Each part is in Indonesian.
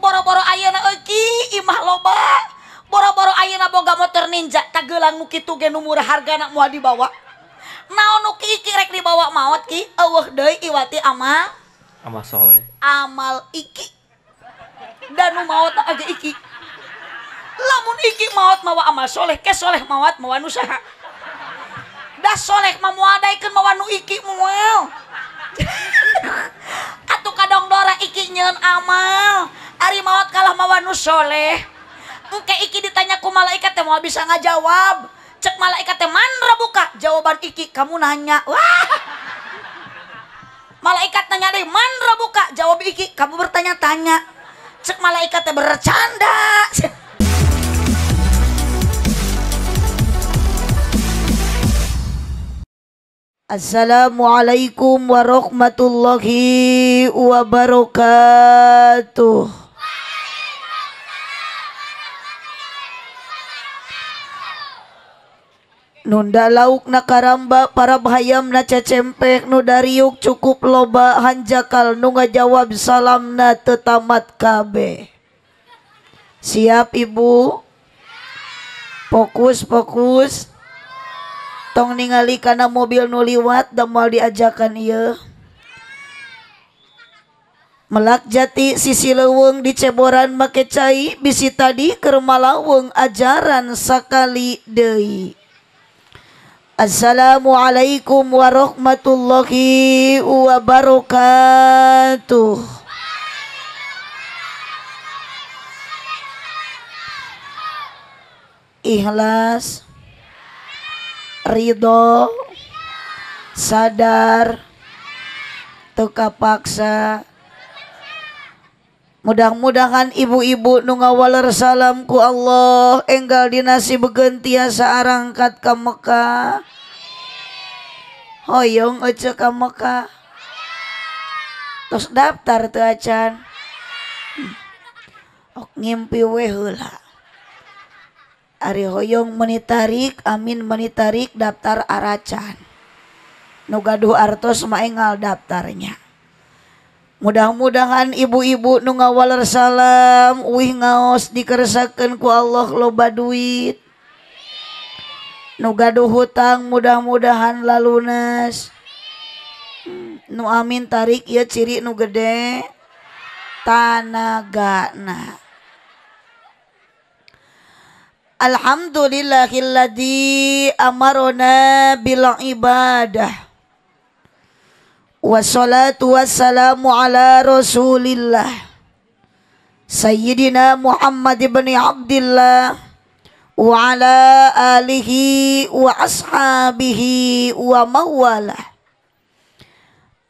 boro-boro ayana eki imah loba boro-boro ayana boga motor ninja tagelang nuki kitu ge harga murah harga nak dibawa Nau nu iki rek dibawa maot ki awah doi iwati amal amal soleh amal iki dan nu maot aja iki lamun iki maot mawa amal soleh ke soleh maot mawa nusaha dah soleh ada ikan mawa nu iki mual atuh kadang dora iki nyon amal Ari maut kalah mawanu soleh. Engke iki ditanya ku malaikat teh mau bisa ngajawab. Cek malaikat teh manra buka jawaban iki kamu nanya. Wah. Malaikat nanya deh manra buka jawab iki kamu bertanya-tanya. Cek malaikat teh bercanda. Assalamualaikum warahmatullahi wabarakatuh. Nunda lauk na karamba para bahayam na cecempek nu dariuk cukup loba hanjakal nu jawab salam na tetamat kabe. Siap ibu? Fokus, fokus. Tong ningali karena mobil nu liwat damal diajakan iya. Melak jati sisi leweng di ceboran make cai bisi tadi kermalaweng ajaran sakali deui. Assalamualaikum warahmatullahi wabarakatuh. ikhlas, ridho, sadar, teka paksa, mudah-mudahan ibu-ibu nungawaler salamku Allah enggal dinasi begentiasa arangkat ke Mekah hoyong aja ke Mekah terus daftar tuh acan hmm. ok ngimpi ari hoyong menitarik amin menitarik daftar aracan nugaduh artos maengal daftarnya mudah-mudahan ibu-ibu nungawalar salam wih ngaos dikeresakan ku Allah loba duit nu hutang mudah-mudahan lalunas hmm, nu amin tarik ya ciri nu gede tanaga na Alhamdulillahilladzi amarona bilang ibadah Wassalatu wassalamu ala rasulillah Sayyidina Muhammad ibn abdillah Wa ala alihi wa ashabihi wa mawalah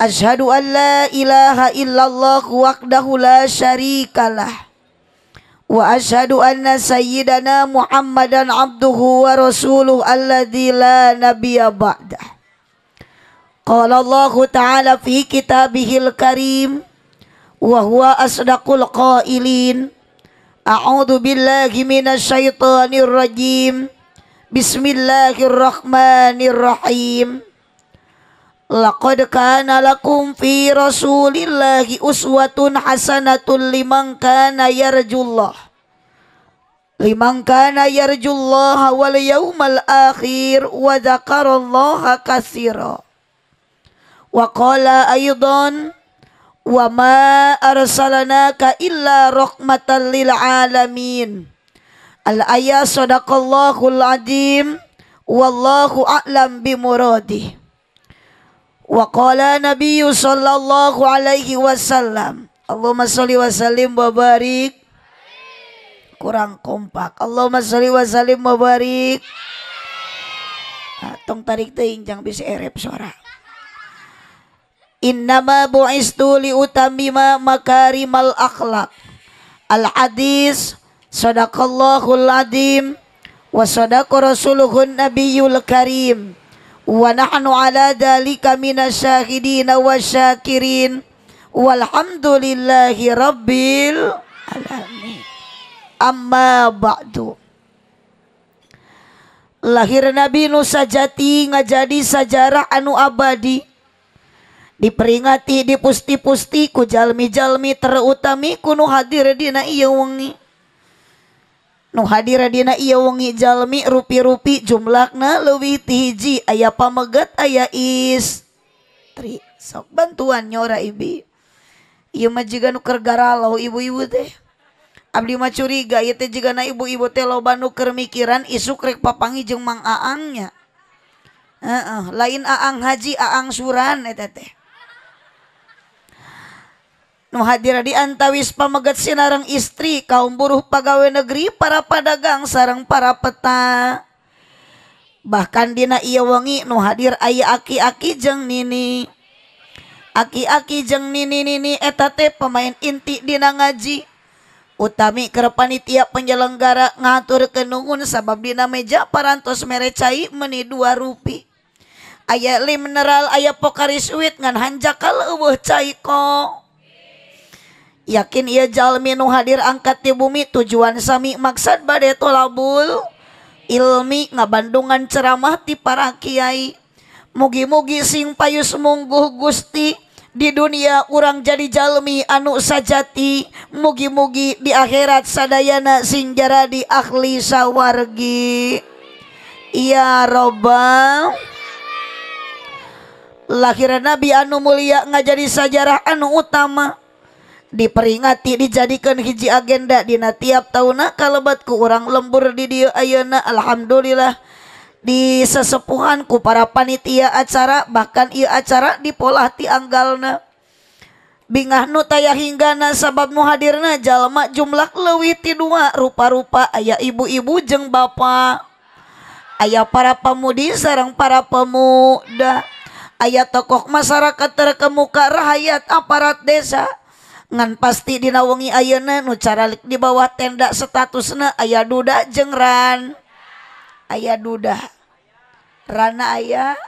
Ashadu an la ilaha illallah waqdahu la syarikalah Wa ashadu anna sayyidana Muhammadan abduhu wa rasuluh alladhi la nabiya ba'dah قال الله تعالى في كتابه الكريم وهو أصدق القائلين أعوذ بالله من الشيطان الرجيم بسم الله الرحمن الرحيم لقد كان لكم في رسول الله أسوة حسنة لمن كان يرجو الله لمن كان يرجو الله واليوم الآخر وذكر الله كثيراً Wa qala aydan wa ma arsalanaka illa rahmatan lil alamin. Al ayat sadaqallahul adim wallahu a'lam bimuradi. Wa qala sallallahu alaihi wasallam Allahumma salli wa sallim wa barik kurang kompak. Allahumma salli wa sallim wa barik. Nah, tong tarik teing jang bisa erep suara. Innama bu'istu liutamima makarimal akhlak. Al-hadis sadaqallahul adim wa sadaqa rasuluhun nabiyul karim. Wa nahnu ala dalika minasyahidin wa syakirin. Walhamdulillahi rabbil alamin. Amma ba'du. Lahir Nabi Nusajati ngajadi sajarah anu abadi diperingati di pusti-pussti kujalmijalmi terutami kuno hadirdina iya wengi hadir radina iya wonngi jalmi rui-rupi jumlakna luwi tiji aya pa aya is bantuannya majigara ibu-ibu de Abdicuriga ibu-ibu tekermikiran isukrek papanggi jeung ma aangnya lain aang haji aang suran eh tete perlu Nu hadir antawis pameget Sinrangng istri kaum buruh pegawai negeri para padagang sarang para peta bahkan dina ia wengi nu hadir aya aki-aki jeng nini aki-aki jeng ninini eteta pemain inti dina ngaji utami kerepan tiap penjelenggara ngatur kenungun sabab dina meja paras mere cair meni dua rupi aya li mineral ayaah pearirisuit nganhanjakaluh caiko yakin ia jalmin Nu hadir angkat di bumi tujuan Sami maksad badai tolabul ilmi nga Bandungan ceramah di para Kyai mugi-mugi sing payus muunggu Gusti di dunia kurang jadi jalmi anuk sajati mugi-mugi di akhirat Sadayana Sinjara di ahli sawwargi Iya robbal lahirn Nabi Anu Mulia nga jadi sajarah anu utama di diperingati dijadikan hiji agenda Dina tiap tahununa kalau lebatku kurang lembur didier Ayeuna Alhamdulillah diesepuhanku para panit ia acara bahkan ia acara dipolati Anganggana bingahnut aya hinggana sababmuhairna jalemak jumlah lewiti dua rupa-rupa ayaah ibu-ibu jeng Bapakpak ayaah para pemudi seorangrang para pemuda ayaah tokoh masyarakat terkemuka rakyat aparat desa pasti dinawei aye nu caralik di bawah tendak status aya duda jengeran aya duda ranna aya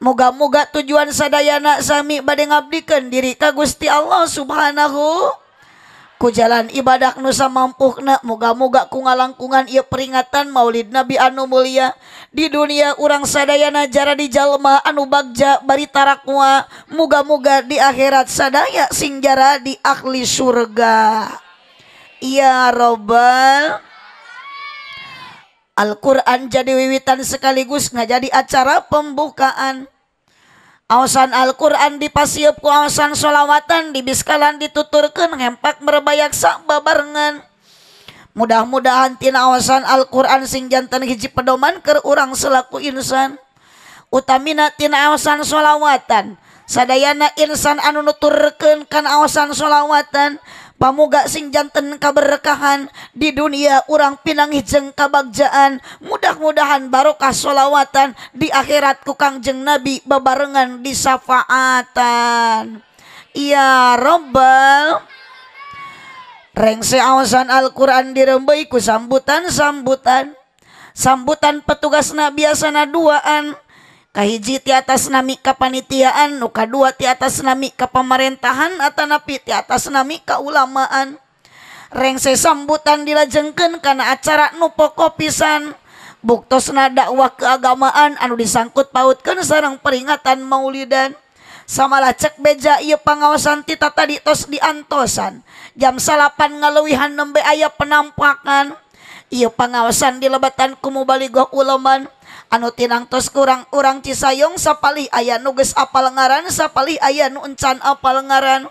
muga mu gak tujuan sadaya anaksi badng abdkan diri Ka Gusti Allah subhanahu ku jalan ibadah nusa na moga-moga ku ngalangkungan ia peringatan Maulid Nabi anu Mulia di dunia urang sadayana jara di Jalma anu Bagja bari tarakwa moga di akhirat sadaya sing jara di ahli surga ya robbal Al-Quran jadi wiwitan sekaligus nggak jadi acara pembukaan san Alquran dipasiup kekawasansholawatan di biskalan dituturkan ngpak merbayak sang bengan mudah-mudahan tinnawasan Alquran sing jantan hiji pedoman ke urang selaku insan utamina Tina asan sholawatan sedayana Insan anu nuturken kekawasan sholawatan dan gak singjan tenka berekahan di dunia orang pinangi jengka Bagjaan mudah-mudahan barokahsholawatan di akhirat ku Kangjeng Nabi bebarenngan disafaatan Iya robbal rengse Ausan Alquran dirembaiku sambutan-sambutan sambutan petugas nabi biasa naduaan untuk hiji ti atasnam kepanitiaan ka 2 ti atas na ke pemerintahan atas napi di atas na keulamaanrengsa sambutan dilajengkan karena acara nupoko kopisaan buktosnadakwah keagamaan anu disangkut-pautt ke seorang peringatan maulidan samalah cek beja ia pengawasan titata dittos diantsan jam salapan laluwihan membeaya penampuakan ia pengawasan di lebatan kumubalikuloman untuk nutinatos kurang orang Ci sayyong sapali ayaah nuges apa leengaran sapali ayayan uncan apa leengaran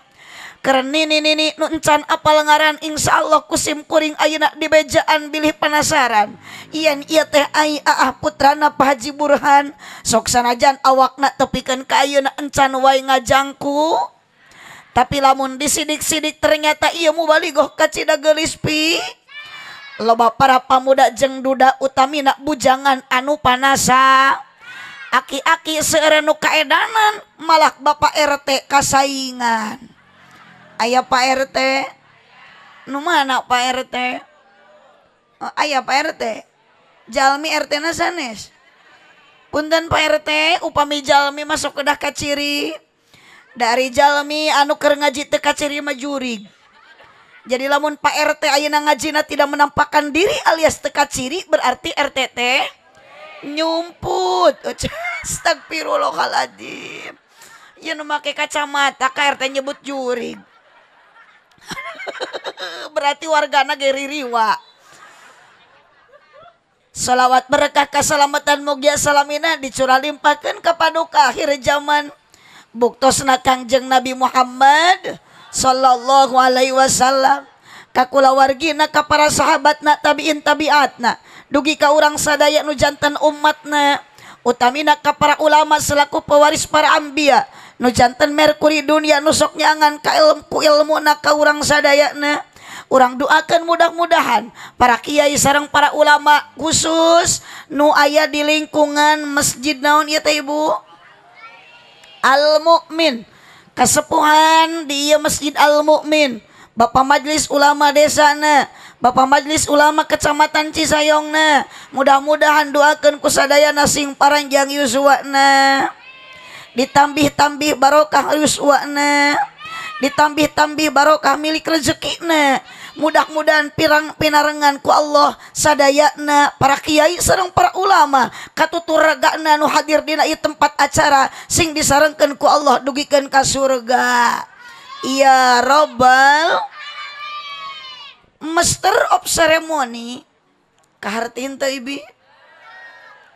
keren ini nucan apa leengaran Insya Allah kusimkuring aunak dijaan pilih penasaran Ien ia tehah putran apa Haji burhan soksanajan awakna tepikan kayuna encan wa ngajangku tapi lamun di sidik-sidik ternyata iamuwali go kacita gelispi lo ba Pak muda jengdu utami Bujangan anu panasa aki-aki seren kaedangan malak Bapak RT Kasayan ayaah Pak RT Pak RT oh, ayaah Pak RT Jami RT pun Pak RT upami Jami masuk kedah Ka ciri dari Jami Anu Ker ngaji Teka ciri majuriga Jadi lamun Pak RT ayeuna ngajina tidak menampakkan diri alias teka ciri berarti RTT nyumput. Astagfirullahaladzim. Ya nu make kacamata RT nyebut jurig. berarti wargana geri riwa. Salawat berkah keselamatan mugia salamina dicurah limpahkan kepada akhir zaman. buktosna Kangjeng jeng Nabi Muhammad. Shallallahu Alaihi Wasallam Kakula warginakah para sahabat Na tabiin tabiatna dugi kau urang sadayaak nu jantan umat na utamina nakah para ulama selaku pewaris para Ambambi nujantan Meruriy dunia nusoknyangan ka ilpu ilmu naka urangsaakna orang doakan mudah-mudahan para Kyai sarang para ulama khusus nu aya di lingkungan massjid naun yata Ibu almukmin kesepuhan Dia mejid Al- Mukmin Bapak Majelis Ulama Desana Bapak Majelis Ulama Kecamatan Cisayongna mudah-mudahan doakan kusadaya nasing paranjang yzuwakna ditambih-tambih Barokahluswakna ditambih-tambih Barokah milik rezeitna di mudah-mudahan pirang penarenganku Allah sadayana para Kyai Serang para ulama kattuturragananu hadir di tempat acara sing disarekanku Allah dugikan ke surga Iya robbal Master of ceremoni kehatita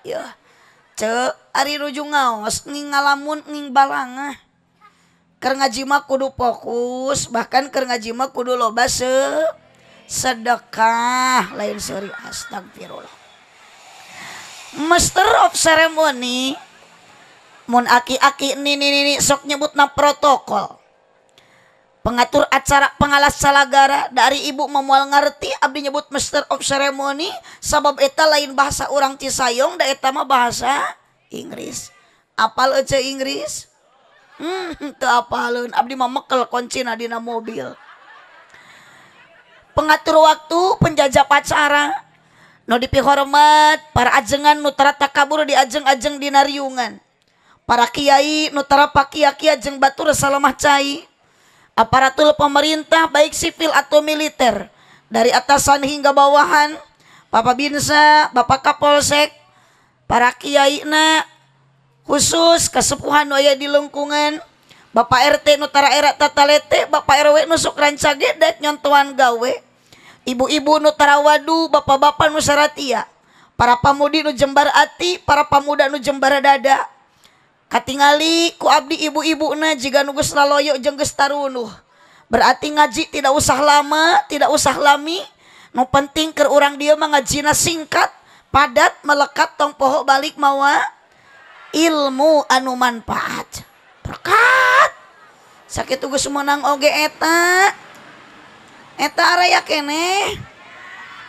yajung ngalamun Nning balangan Ker kudu fokus bahkan ker kudu loba se sedekah lain suri astagfirullah Master of Ceremony mun aki-aki nini nini sok nyebutna protokol pengatur acara pengalas salagara dari ibu memual ngerti abdi nyebut Master of Ceremony sabab eta lain bahasa orang Cisayong da eta mah bahasa Inggris apal aja Inggris ke hmm, apa Halin Abdi Mekel Konci Nadina mobil pengatur waktu penjajah pacarrah Nodipi hormat para ajengan Nutra kabur di ajeng-ajeng Dinaryungan para Kyai Nutara Kia Ki Ajeng Batur Salmah Cai apatul pemerintah baik sipil atau militer dari atasan hingga bawahan Papa binza Bapak Kapolsek para Kiainaa khusus kesepuhan wayaya dilengkungan Bapak RT Nutara Ertatatalete Bapak RW nusuk rancaget nyantan gawe ibu-ibu Nutara Wadhu bapak-bapak Nusyaratiya para Pamudinu Jembar ati para Pamuda Nujembar dada Katingali ku Abdi ibu-ibu Najigusloyo jengsta runuh berarti ngaji tidak usah lama tidak usah lami mau penting ke orangrang dia mengajina singkat padat melekat tongpohok balik mawa untuk ilmu anuman perkat sakit Tugu menang Ogeeta etayakne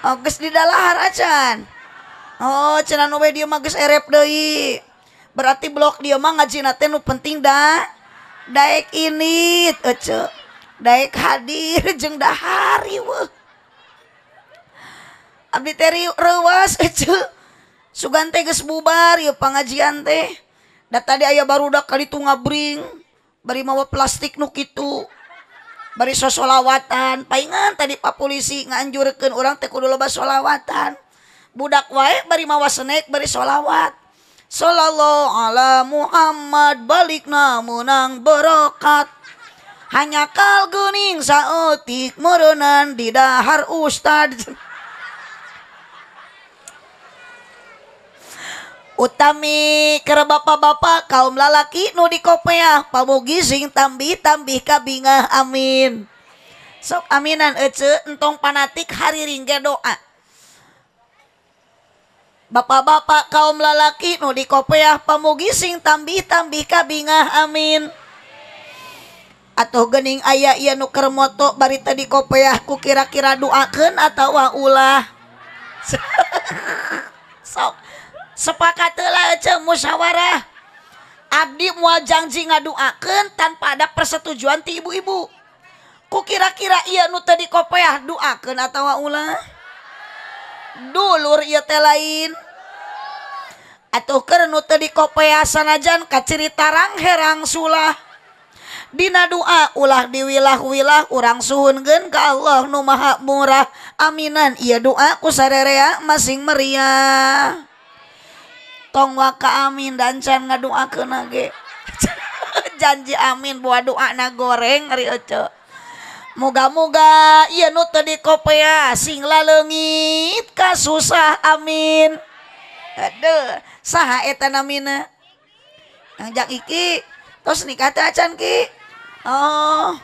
August di dalam hacan Oh ce erep Doi berarti blok diama ngaji nu pentingdak Da ini Da hadir jengdah hari ruask Suganteges bubar pengajian teh data tadi ayah baru udah kali tungaring bari mawa plastik nukitu bari sosholawatan pengan tadi polisi nganjurkan orang Te sholawatan budak wa barimawa senek bari sholawat Shallallah Muhammad balik namununang berokat hanya kal guning sauotik moronan di dahar Ustadzuh Utami kera bapak-bapak kaum lalaki nu di kopeah pamugi sing tambi tambi kabingah amin. Sok aminan ece entong panatik hari ringge doa. Bapak-bapak kaum lalaki nu di kopeah pamugi sing tambi tambi kabingah amin. Atau gening ayah iya nu moto barita di kopeah ku kira-kira doakan atau ulah. Sok sepakatce musyawarah Abdi wajang Jinga doaken tanpa ada persetujuan ibu-ibuku kira-kira ia nu di kopeah doa ketawa Uula dulur ia te lain Atuh kenut di kopeah sanajan ka ce tarang herang Sula Dina doa ulah diwilah-wilah orangrang suhun gen ga Allah Numaak murah aminan ia doaku sarea masing meriah wa Amin dan nga janji amin bu do anak goreng mugamoga nu di kope ya singlah legit Ka susah amin sah etmina ngajak iki terus nih kaca canki Oh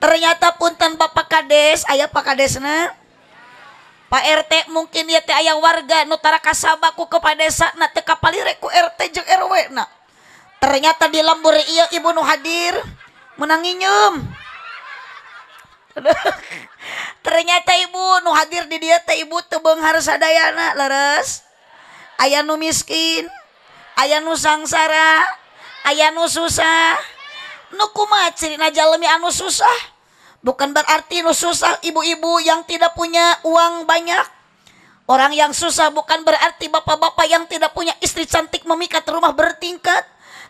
ternyata pun tanpa Pak Kades ayat Pak Kadesnya untuk RT mungkin dia ayah warga nutara kasabaku kepada sana tekaalireku RT rw ternyata di lambbur Ibu Nu hadir menanginyum ternyata Ibu Nu hadir di dia teh Ibu tebeng harusana lare aya nu miskin ayah nu sangsara ayanu susah Nukuma cirin aja lebihmi anu susah Bukan berarti susah ibu-ibu yang tidak punya uang banyak. Orang yang susah bukan berarti bapak-bapak yang tidak punya istri cantik memikat rumah bertingkat.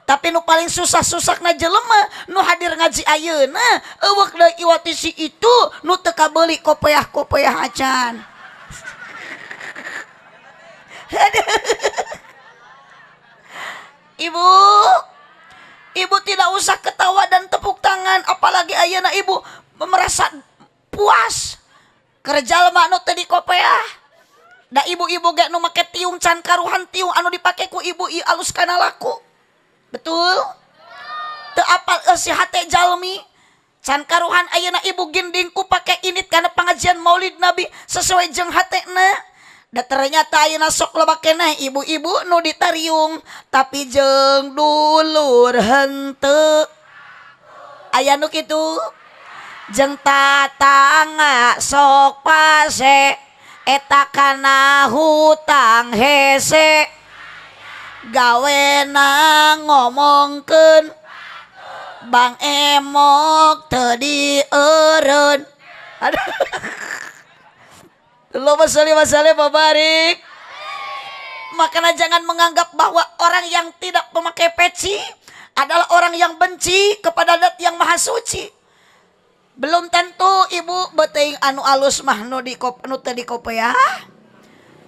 Tapi nu paling susah-susah na jelema nu hadir ngaji ayeuna awak dah iwati si itu nu teka kabeuli kopeah-kopeah acan. Ibu, ibu tidak usah ketawa dan tepuk tangan apalagi ayeuna ibu merasa puas kerja lemak nu tadi kopea da ibu-ibu gak nu make tiung can karuhan tiung anu dipake ku ibu i alus kana laku betul teu apal eh, si hate jalmi can karuhan ayeuna ibu ginding ku pake init karena pengajian maulid nabi sesuai jeung hatena da ternyata ayeuna sok loba keneh ibu-ibu nu ditariung tapi jeung dulur henteu aya nu kitu jeng tatanga sok pase eta kana hutang hese nang ngomongkeun Bang Emok tadi eren. Lo sholli wa babarik barik Makanya jangan menganggap bahwa orang yang tidak memakai peci adalah orang yang benci kepada adat yang maha suci belum tentu ibu beting anu alus mah nu di kop anu tadi di kopeah ya.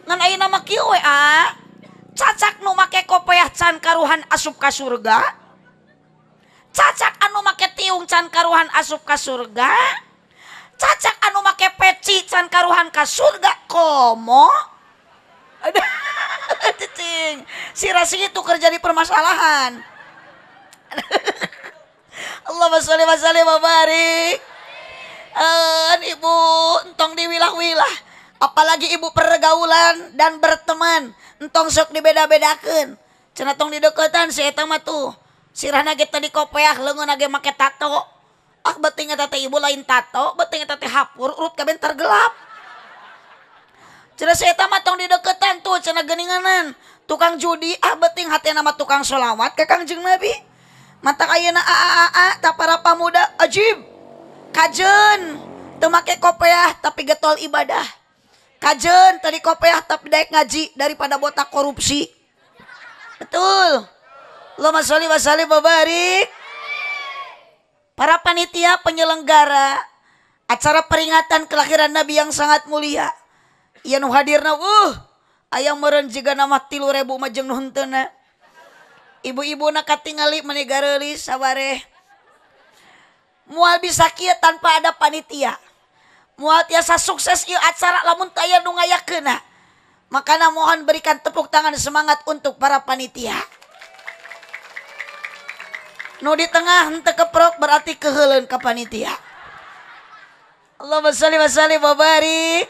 ngan nama kieu we cacak nu make kopeah can karuhan asup ka surga cacak anu make tiung can karuhan asup ka surga cacak anu make peci can karuhan ka surga komo cicing si rasi itu kerja di permasalahan Allahumma sholli wa sallim wa barik Eh, ibu entong diwilah-wilah apalagi ibu pergaulan dan berteman entong sok dibeda-bedakan cenah tong di si etam mah tuh sirahna kita di kopeah leungeun age make tato ah betinga tete ibu lain tato betinga tete hapur urut kabin tergelap Cina si etam mah tong deketan tuh cenah geninganan tukang judi ah beting hati nama tukang solawat ke kangjeng nabi mata ayeuna a a a, -a tak para pamuda ajib Kajen, temake kopeah tapi getol ibadah. Kajen, tadi kopeah tapi daek ngaji daripada botak korupsi. Betul. Allahumma sholli wa sallim barik. Para panitia penyelenggara acara peringatan kelahiran Nabi yang sangat mulia. yang nu hadirna uh ayam meureun jiga nama tilu mah jeung nu Ibu-ibu na katingali menegara li sabareh Mual bisa kia tanpa ada panitia. Mual tiasa sukses iu acara lamun taya nungaya kena. Makana mohon berikan tepuk tangan semangat untuk para panitia. Nu di tengah hente keprok berarti kehelen ke panitia. Allah basali basali babari.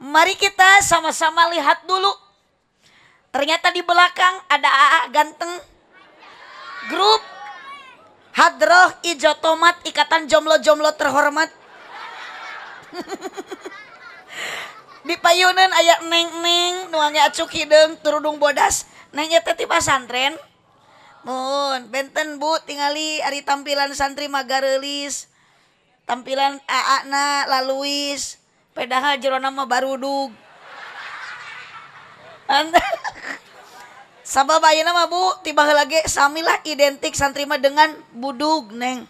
Mari kita sama-sama lihat dulu. Ternyata di belakang ada AA ganteng. Grup Hadroh ijo tomat Ikatan Jomblo-Jomblo Terhormat. Di payunan ayat neng-neng, nuangnya acuk hidung, turudung bodas. Nengnya teti pasantren. Mun, benten bu, tingali ari tampilan santri magarelis. Tampilan aakna laluis. Padahal jero nama barudug. Anda... Sabab ayah nama Bu, tiba lagi samilah identik santrima dengan budug, Neng.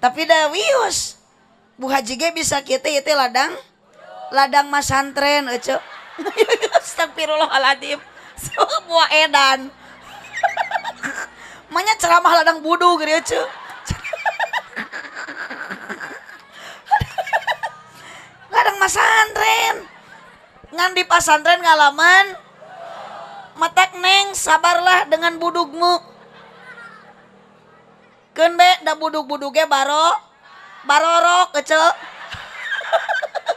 Tapi dah wius. Bu Haji ge bisa kita yaitu ladang ladang mas santren ece. Eh, Astagfirullahaladzim. Semua edan. Manya ceramah ladang budug gitu ece. Eh, ladang mas santren. Ngan di pasantren ngalaman matak neng sabarlah dengan budugmu kenbe da budug-budugnya baro baroro kecil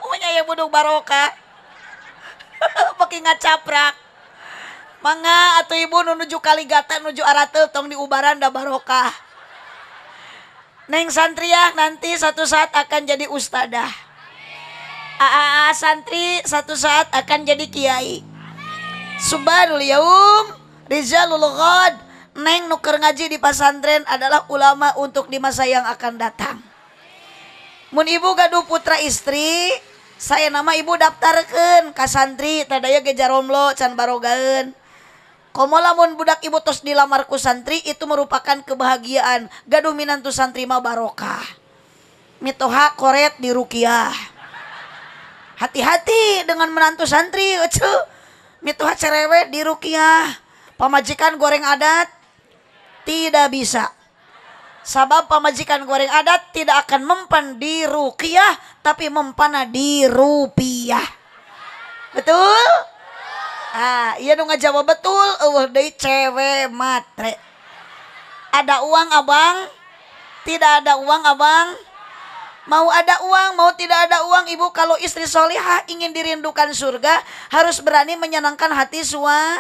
punya ya budug baroka pakai ngacaprak mangga atau ibu nuju kaligatan nuju aratel tong di ubaran da Baroka neng santriah nanti satu saat akan jadi ustadah Aa santri satu saat akan jadi kiai. Subhanul yaum Rizalul ghad Neng nuker ngaji di pasantren adalah ulama untuk di masa yang akan datang. Mun ibu gaduh putra istri, saya nama ibu daftarkan ka santri tadaya gejar romlo can barogaeun. Komo lamun budak ibu tos dilamar ku santri itu merupakan kebahagiaan. Gaduh minantu santri ma barokah. Mitoha koret di rukiah. Hati-hati dengan menantu santri, Ucuh mituha cerewet di rukiah. Pemajikan goreng adat tidak bisa. sebab pemajikan goreng adat tidak akan mempan di rukiah, tapi mempan di rupiah. Betul? Ah, iya dong jawab betul. Uh, dari cewek matre. Ada uang abang? Tidak ada uang abang? Mau ada uang, mau tidak ada uang, ibu kalau istri solihah ingin dirindukan surga, harus berani menyenangkan hati sua.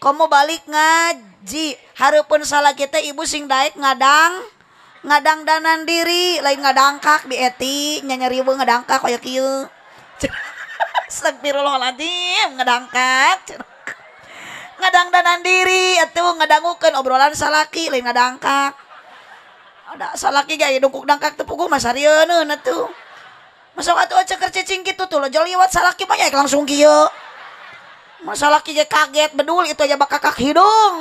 Kamu balik ngaji, harupun salah kita ibu sing daik ngadang, ngadang danan diri, lain ngadangkak di eti, nyanyari ibu ngadangkak kaya kiyo. Astagfirullahaladzim, ngadangkak. Ngadang danan diri, itu ngedangukan obrolan salaki, lain ngadangkak ada kiga gaya dongkuk dangkak tepugu mas Aryono tuh masuk atuh aja kerja cingkit tuh lo jauh liwat salaki banyak langsung kio masalah laki kaget bedul itu aja bakal kak hidung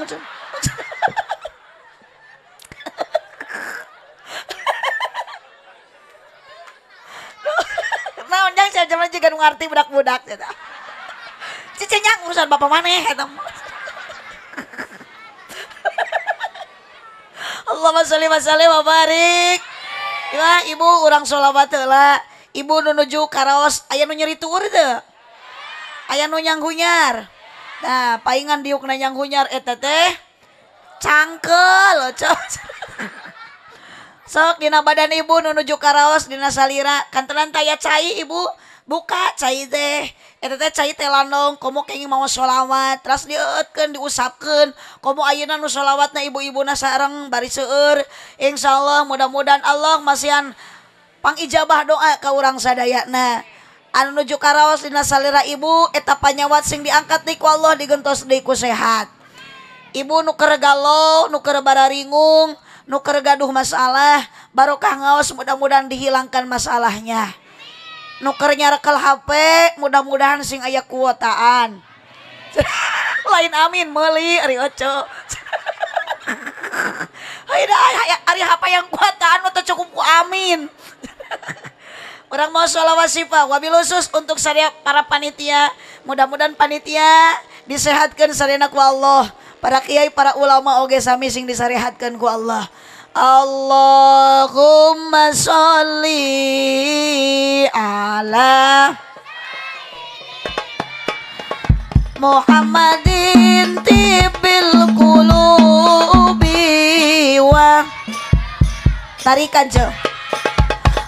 nah jangan saya jangan jika ngerti budak-budak cicingnya urusan bapak mana ya teman Ilah Ibu urangsholaw Ibu Nunuju karoos aya nyeride ayaahnyangr nah Paan dinanyangnya cangkel lo sok bad Ibu Nunuju karoos dira kantenan taya cair Ibu bukaide mau sholawt diusapkan kamu ayunan nu sholawat na ibu-ibu narang bari Seeur Insya Allah mudah-mudahan Allah masihan pang ijabah doa kau urangsadayak na an nujukarawas diera ibu etapa nyawat sing diangkat niiku Allah digenttos diku sehat Ibu nuker galau nukerbara ringgung nuker gaduh masalah barokah ngaos mudah-mudahan dihilangkan masalahnya yang nukernya rekal HP mudah-mudahan sing ayah kuotaan lain amin meli ari oco dah, ari apa yang kuotaan? atau cukup ku amin Orang mau sholawat sifa wabil khusus untuk saya para panitia mudah-mudahan panitia disehatkan sarena ku Allah para kiai para ulama oge sami sing disarehatkan ku Allah Allahumma sholli ala Muhammadin tibil qulubi wa tarikan jo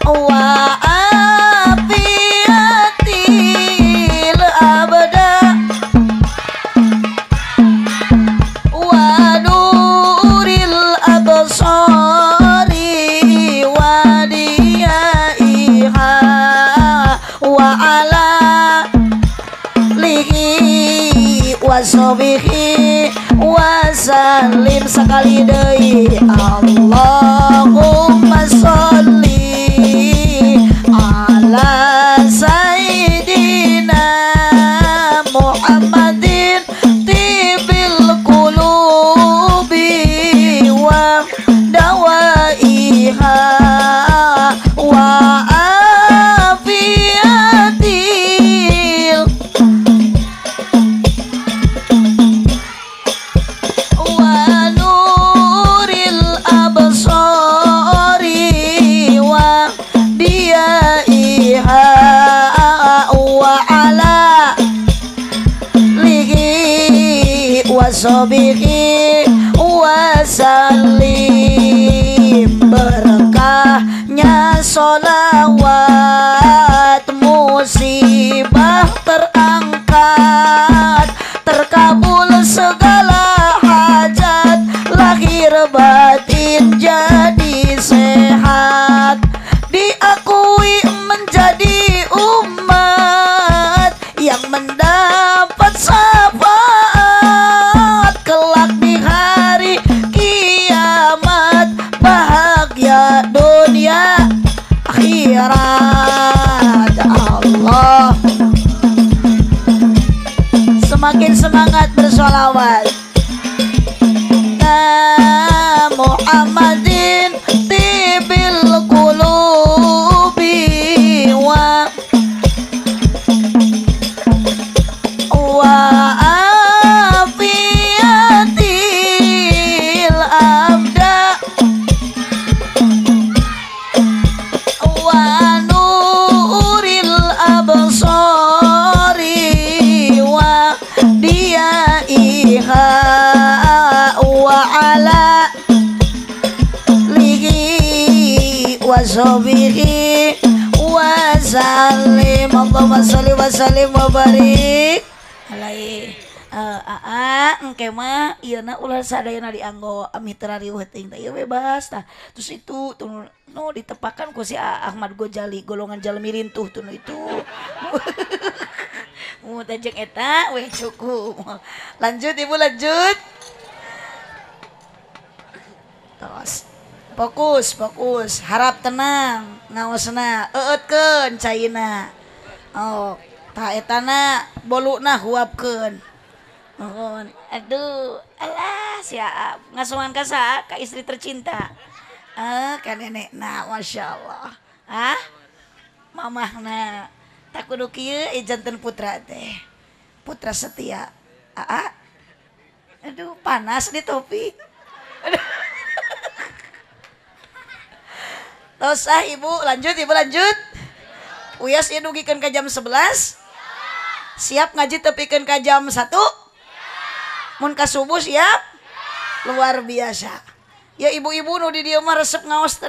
wa api sobihi wasalim sekali dei Allahumma sholli ala sobihi wasalim Berkahnya solawat musibah terangkat sadayana dianggo ah, mitrari weting teh bebas tah terus itu tuh nu ditepakan ku si Ahmad Gojali golongan jalmi rintuh tuh itu mu tajeng eta we cukup lanjut ibu lanjut terus fokus fokus harap tenang ngaosna eutkeun caina oh tak etana bolu nah huapkan oh aduh Alas ya, Ngasungan ke sa, ka istri tercinta. kan kan nenek Nah, Masya Allah. Hah? Mamah nak Tak kieu eh, jantan putra teh. Putra setia. Aa, ah, ah? aduh panas nih topi. Aduh. Ah, ibu lanjut ibu lanjut. Uyas ya dugikan ke jam 11. Siap ngaji tepikan ke jam 1. Mun subuh siap? Luar biasa. Ya ibu-ibu nu di dieu mah resep ngaos teh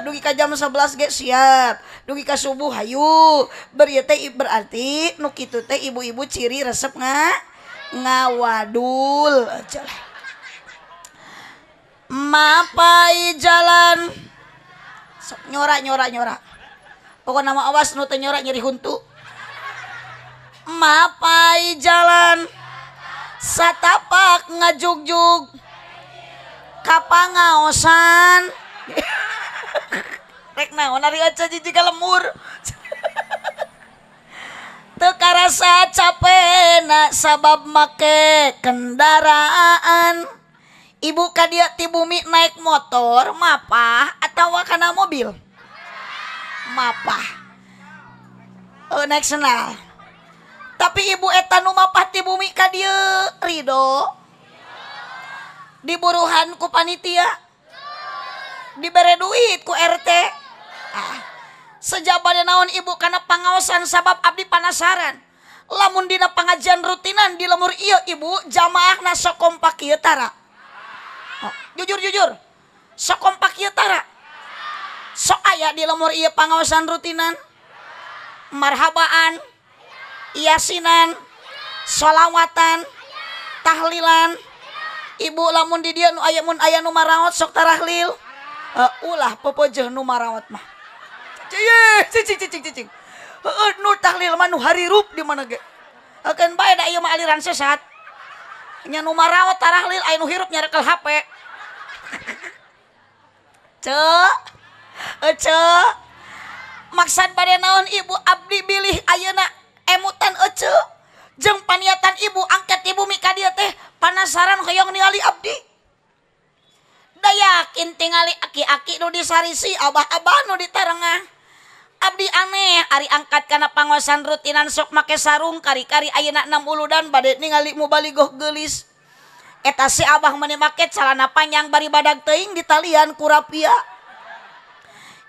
dugi ka jam 11 ge siap. Dugi ka subuh hayu. Beri teh berarti nu kitu teh ibu-ibu ciri resep nga ngawadul. Mapai jalan sok nyora nyora nyora. Pokok nama awas nu teu nyora nyeri huntu. Mapai jalan satapak jugjug kapangaosan rek naon ari aja jijik lemur teu karasa capena sabab make kendaraan ibu kadia ti bumi naik motor mapah atau kana mobil mapah oh, naik senal tapi ibu Eeta Numapati bumi Ridho di buruhan ku panitia diberre duit ku RT ah sejaba de naon ibu karena pangasan sabab Abdi panasaran lamundina pengajan rutinan di lemur yo- ibu jamaah naso kompak y Utara oh, jujur-jujur sokomaktara so aya di lemur ia panausan rutinan marhabbaaan untuk yasinan salalawatan tahllilan Ibu lamun di ayamun aya lil ulahpowat mahranwa lilnya maksad pada naon ibu Abdibilih ayena emutancu jeng paniatan ibu angkat ibu Mika dia teh panasaran Abdi Dayaktingkikiari sih Abahah digah Abdi aneh Ari angkat karena pangosan rutinan sok make sarung kari-kari aak 60 dan bad mubalikoh gelisasi Abah men make sarna panjang bari badang teing di Talyan kurapia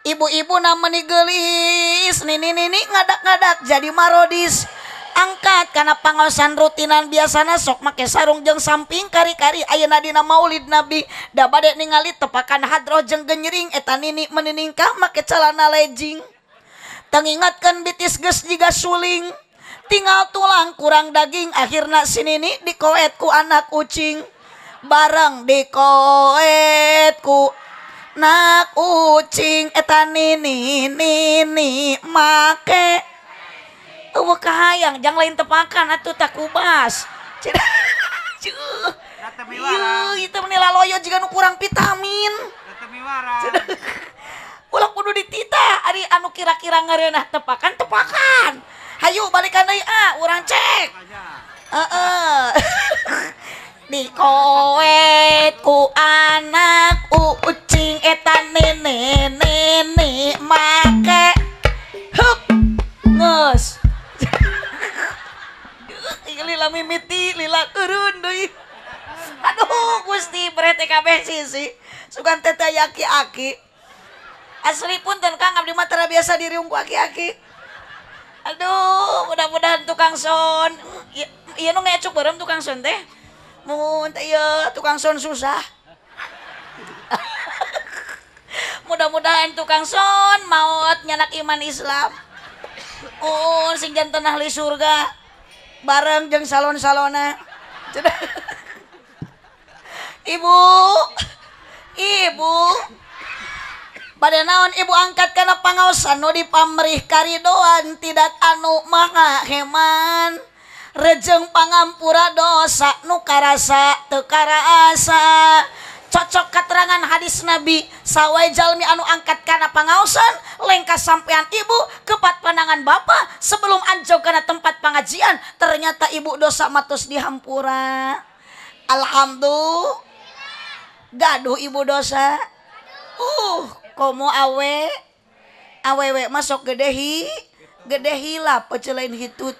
ibu-ibu namungelis Ni ini ngadakngdat jadi marodidis angkat karena pangosan rutinn biasanya sok make sarung jeng samping kari-kari A Nadina Maulid Nabi dabaek ningali tepakan hadrojenng genyering etanni meniningkah make celana leging tegingatkan bittis guys juga suling tinggal tulang kurang daging akhirnya sini nih di koletku anak kucing bareng dekoedku kucing etan ini make tuhbuka hayang jangan lain tepakan atau tak kubas ituilah loyo juga kurang vitamin pulau kudu di Ari anu kira-kira nger nah tepakan tepakan Hayyu balikan orang ah, cek eh di kowe ku anak ucing etan nene nene make hup ngus lila mimiti lila kurun doi. aduh gusti berete kabeh sisi sugan teteh yaki aki asli pun dan kang abdi mah biasa diri ungu aki-aki aduh mudah-mudahan tukang son iya, iya nu ngecuk bareng tukang son teh tukang susah mudah-mudahan tukang son maut nyanak iman Islam Oh singjan tenahli surga bareng jeng salonon Sal sudah Ibu Ibu badan naon Ibu angkat karena pan no dip paemberih karidoan tidak anu mana heman rejeng pangampura dosa nukarasa tekara asa cocok keterangan hadis nabi sawai Jalmi anu angkat karena ngausan lengkas sampean ibu kepat panangan Bapak sebelum Anjo karena tempat pengajian ternyata ibu dosa matus dihampura Alhamdulillah gaduh ibu dosa uh komo awe awewe masuk gedehi gedehilah pecelain hitut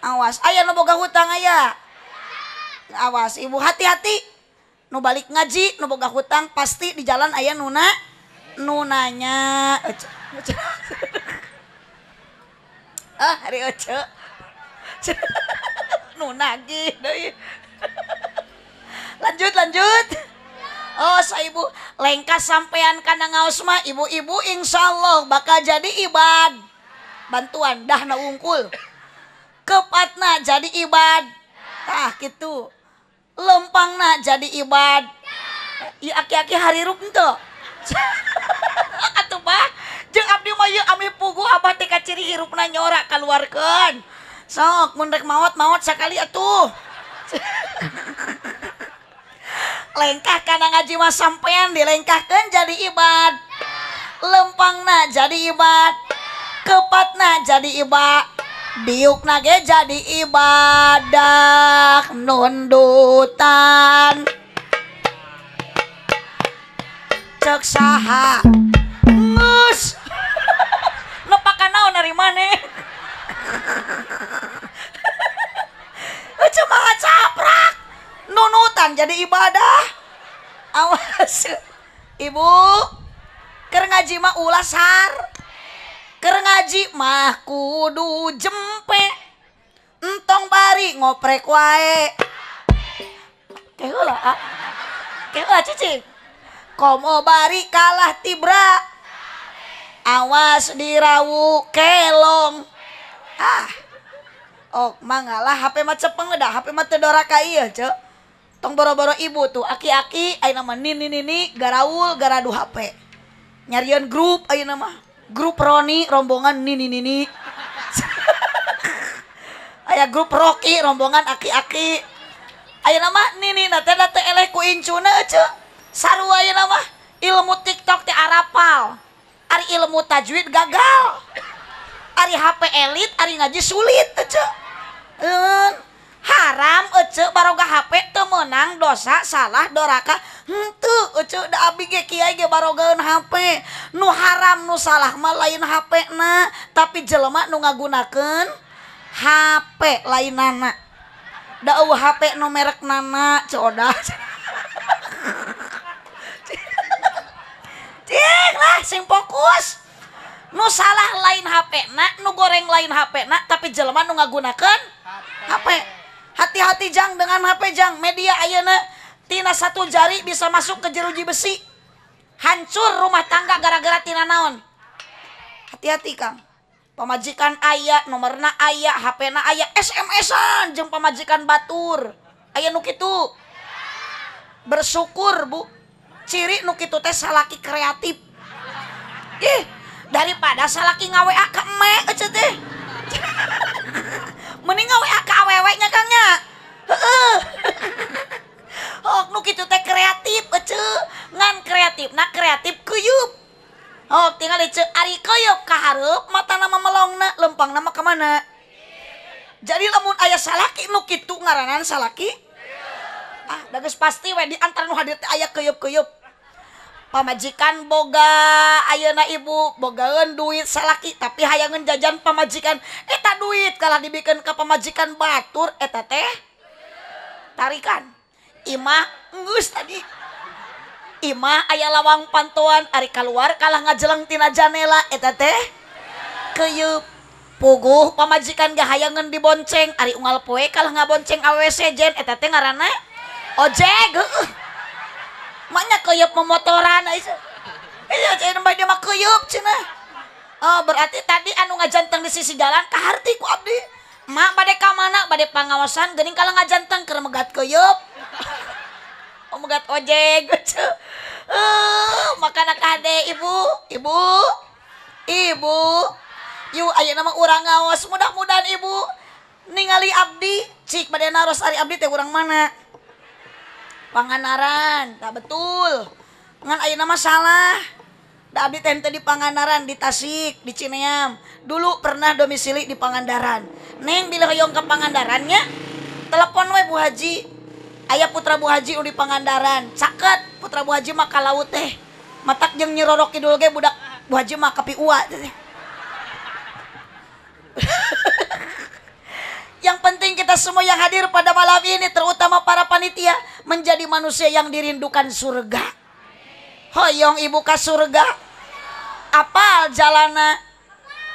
awas ayah boga hutang ayah awas ibu hati-hati nu balik ngaji nu boga hutang pasti di jalan ayah nuna nunanya ah hari oce nuna deh lanjut lanjut Oh sa ibu lengkas sampean karena ngaos ibu-ibu insya Allah bakal jadi ibad bantuan dah na ungkul kepatna jadi ibad tah gitu lempangna jadi ibad ieu aki-aki rup itu atuh bah jeng abdi mah ieu ya, ami pugu abah teka ciri hirupna nyorak keluarkan sok mundrek maut maut sekali atuh lengkah kana ngaji mas sampean dilengkahkan jadi ibad lempangna jadi ibad kepatna jadi ibad Diuk nage jadi ibadah nundutan cek saha ngus nepakan naon dari mana cuma caprak nunutan jadi ibadah awas ibu ker ngaji mah ulasar Ker ngaji mah kudu jempe. Entong bari ngoprek wae. Keula, ah. kayak cici Komo bari kalah tibra. Awas dirawu kelong. Ah. Oh, mangalah HP mah cepeng dah, HP mah tedora ka ieu, Cek. Tong boro-boro ibu tuh, aki-aki, ayo nama nini nini, garaul, garadu HP. Nyarian grup, ayo nama grup Roni rombongan nini nini ayah grup Rocky rombongan aki-aki ayah nama nini nate nate eleh ku aja saru ayah nama ilmu tiktok ti arapal ari ilmu tajwid gagal ari HP elit ari ngaji sulit aja punya haram uk baroga HP temmenang dosa salah Doaka entu cu udahki aja barogan HP nu haram nu salah lain HP na tapi jelemak nu ngagunaken HP lain anak nda HP no merek nana cowda sing fokus nu salah lain HPnak nu goreng lain HPnak tapi jeleman nu ngagunaken HP hati-hati jang dengan HP jang media ayana tina satu jari bisa masuk ke jeruji besi hancur rumah tangga gara-gara tina naon hati-hati kang pemajikan ayah nomorna ayah HP na ayah SMS-an jeng pemajikan batur ayah itu bersyukur bu ciri itu teh salaki kreatif ih daripada salaki ngawe akeme ece teh mending WA ah, ke nya kang nya heeh ok nu kitu teh kreatif ece ngan kreatif nah kreatif kuyup ok tinggal ece ari kuyup kahareup mata nama melongna lempang nama kemana jadi lamun ayah salaki nu kitu ngaranan salaki ah bagus pasti we di antara nu hadir teh aya kuyup-kuyup pemajikan Boga Ayeuna ibu boga duit salaki tapi hayangan jajan pemajikan kita tak duit kalau dibikin ke pemajikan Batur eteta tarikan Imah gus tadi Imah ayah lawang pantoan Ari kal luar kalah ngajelangtinanajanla eteta keyup puguh pemajikan ga hayangan dibonceng Ari Umalpoe kalau ngabonceng awe sejen eteta ngaana Ooj up pemotoran eh, oh, berarti tadi anu nga jantan di sisi jalan kehati kokdi mana bad pengawasanning kalau nga jantan ke remgatyupgat oh, oj eh, makanan Adek ibu ibu Ibu yuk ayo nama orang ngawas mudah-mudahan ibu ningali Abdi C pada na Ari orang mana Panganaran tak betul ngan ayo nama salah da abdi teh di Panganaran di Tasik di Cineam dulu pernah domisili di Pangandaran neng dilehoyong ke Pangandarannya telepon we Bu Haji ayah putra Bu Haji di Pangandaran caket putra Bu Haji maka laut teh matak jeng nyirorok dulu ge budak Bu Haji maka kepiua Yang penting kita semua yang hadir pada malam ini terutama para panitia menjadi manusia yang dirindukan surga. Hoyong ibu ke surga. Apal jalana.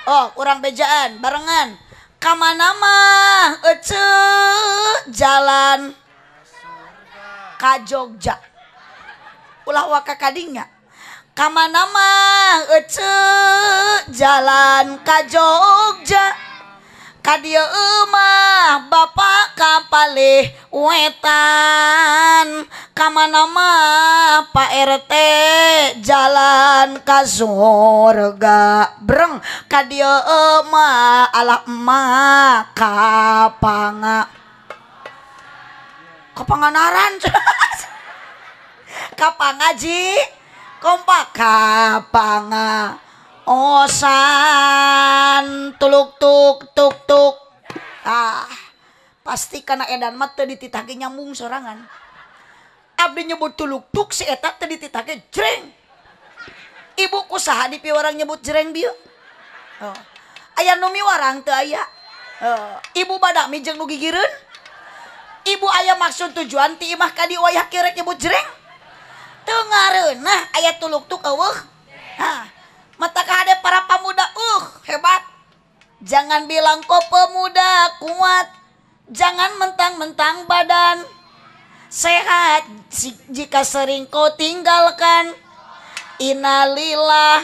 Oh, orang bejaan, barengan. Kamana-mana, ece jalan ka Jogja. Ulah waka kadinya. Kamana-mana, ece jalan ka Jogja. Kadia emah Bapak kapalih wetan nama Pak RT jalan ka surga Breng kadia emah ala emah kapanga Kapanganaran Kapanga ji Kompak kapanga osan tuluk tuk tuk tuk ah pasti karena edan mata dititake nyambung sorangan abdi nyebut tuluk tuk si eta tadi titake jreng ibu kusaha di orang nyebut jreng bieu oh. ayah warang warang tuh ayah oh. ibu badak mijeng nu giren. ibu ayah maksud tujuan ti imah kadi wayah kirek nyebut jreng tengah nah ayah tuluk tuk awuh nah Matakah ada para pemuda? Uh, hebat. Jangan bilang kau pemuda kuat. Jangan mentang-mentang badan. Sehat jika sering kau tinggalkan. Inalillah.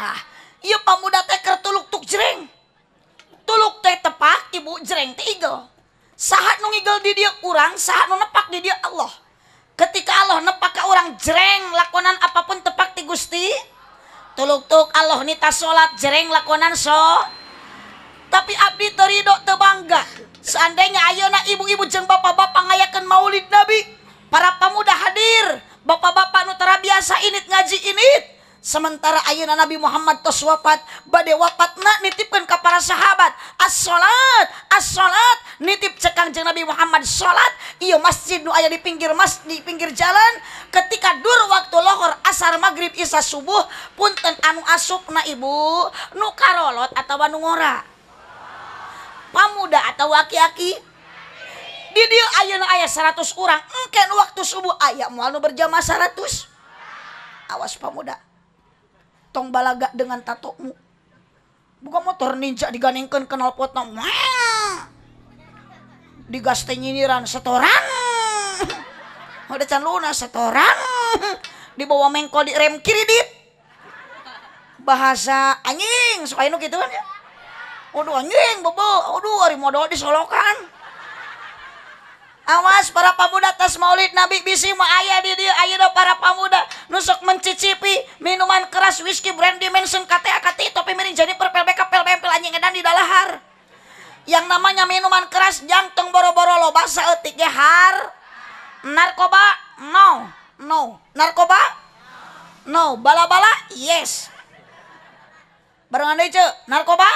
Ah, iya pemuda teker tuluk tuk jreng. Tuluk teh tepak ibu jreng tigel. Saat nungigel di dia kurang, saat nepak di dia Allah. Ketika Allah nepak ke orang jreng, lakonan apapun tepak ti Gusti tuluk-tuk Allah nita salat jereng lakonan so tapi abdi terido tebangga seandainya ayona ibu-ibu jeng bapak-bapak ngayakan maulid nabi para pemuda hadir bapak-bapak nutara biasa init ngaji init sementara ayana Nabi Muhammad tos wafat bade wafatna nitipkan ke para sahabat as salat as salat nitip cekang jeng Nabi Muhammad salat Iyo masjid nu aya di pinggir mas di pinggir jalan ketika dur waktu lohor asar maghrib isya subuh punten anu na ibu nu karolot atau nu ngora pamuda atau aki-aki di dia ayana ayah 100 orang engke waktu subuh ayah mual berjamaah 100 awas pamuda tong balaga dengan tatokmu buka motor ninja diganengkan kenal potong di gas nyinyiran setoran Ada can lunas setoran dibawa mengkol di rem kiri dit bahasa anjing suka ini gitu kan ya Waduh anjing bobo, waduh hari modal disolokan. Awas para pemuda tas maulid Nabi bisi mah ayah di dia ayah para pemuda nusuk mencicipi minuman keras whisky brand dimension kata kata topi miring jadi perpel beka pel bempel anjing edan di dalahar. Yang namanya minuman keras jantung boro-boro loba saeutik ge har. Narkoba no no narkoba no bala-bala yes. Barengan deui narkoba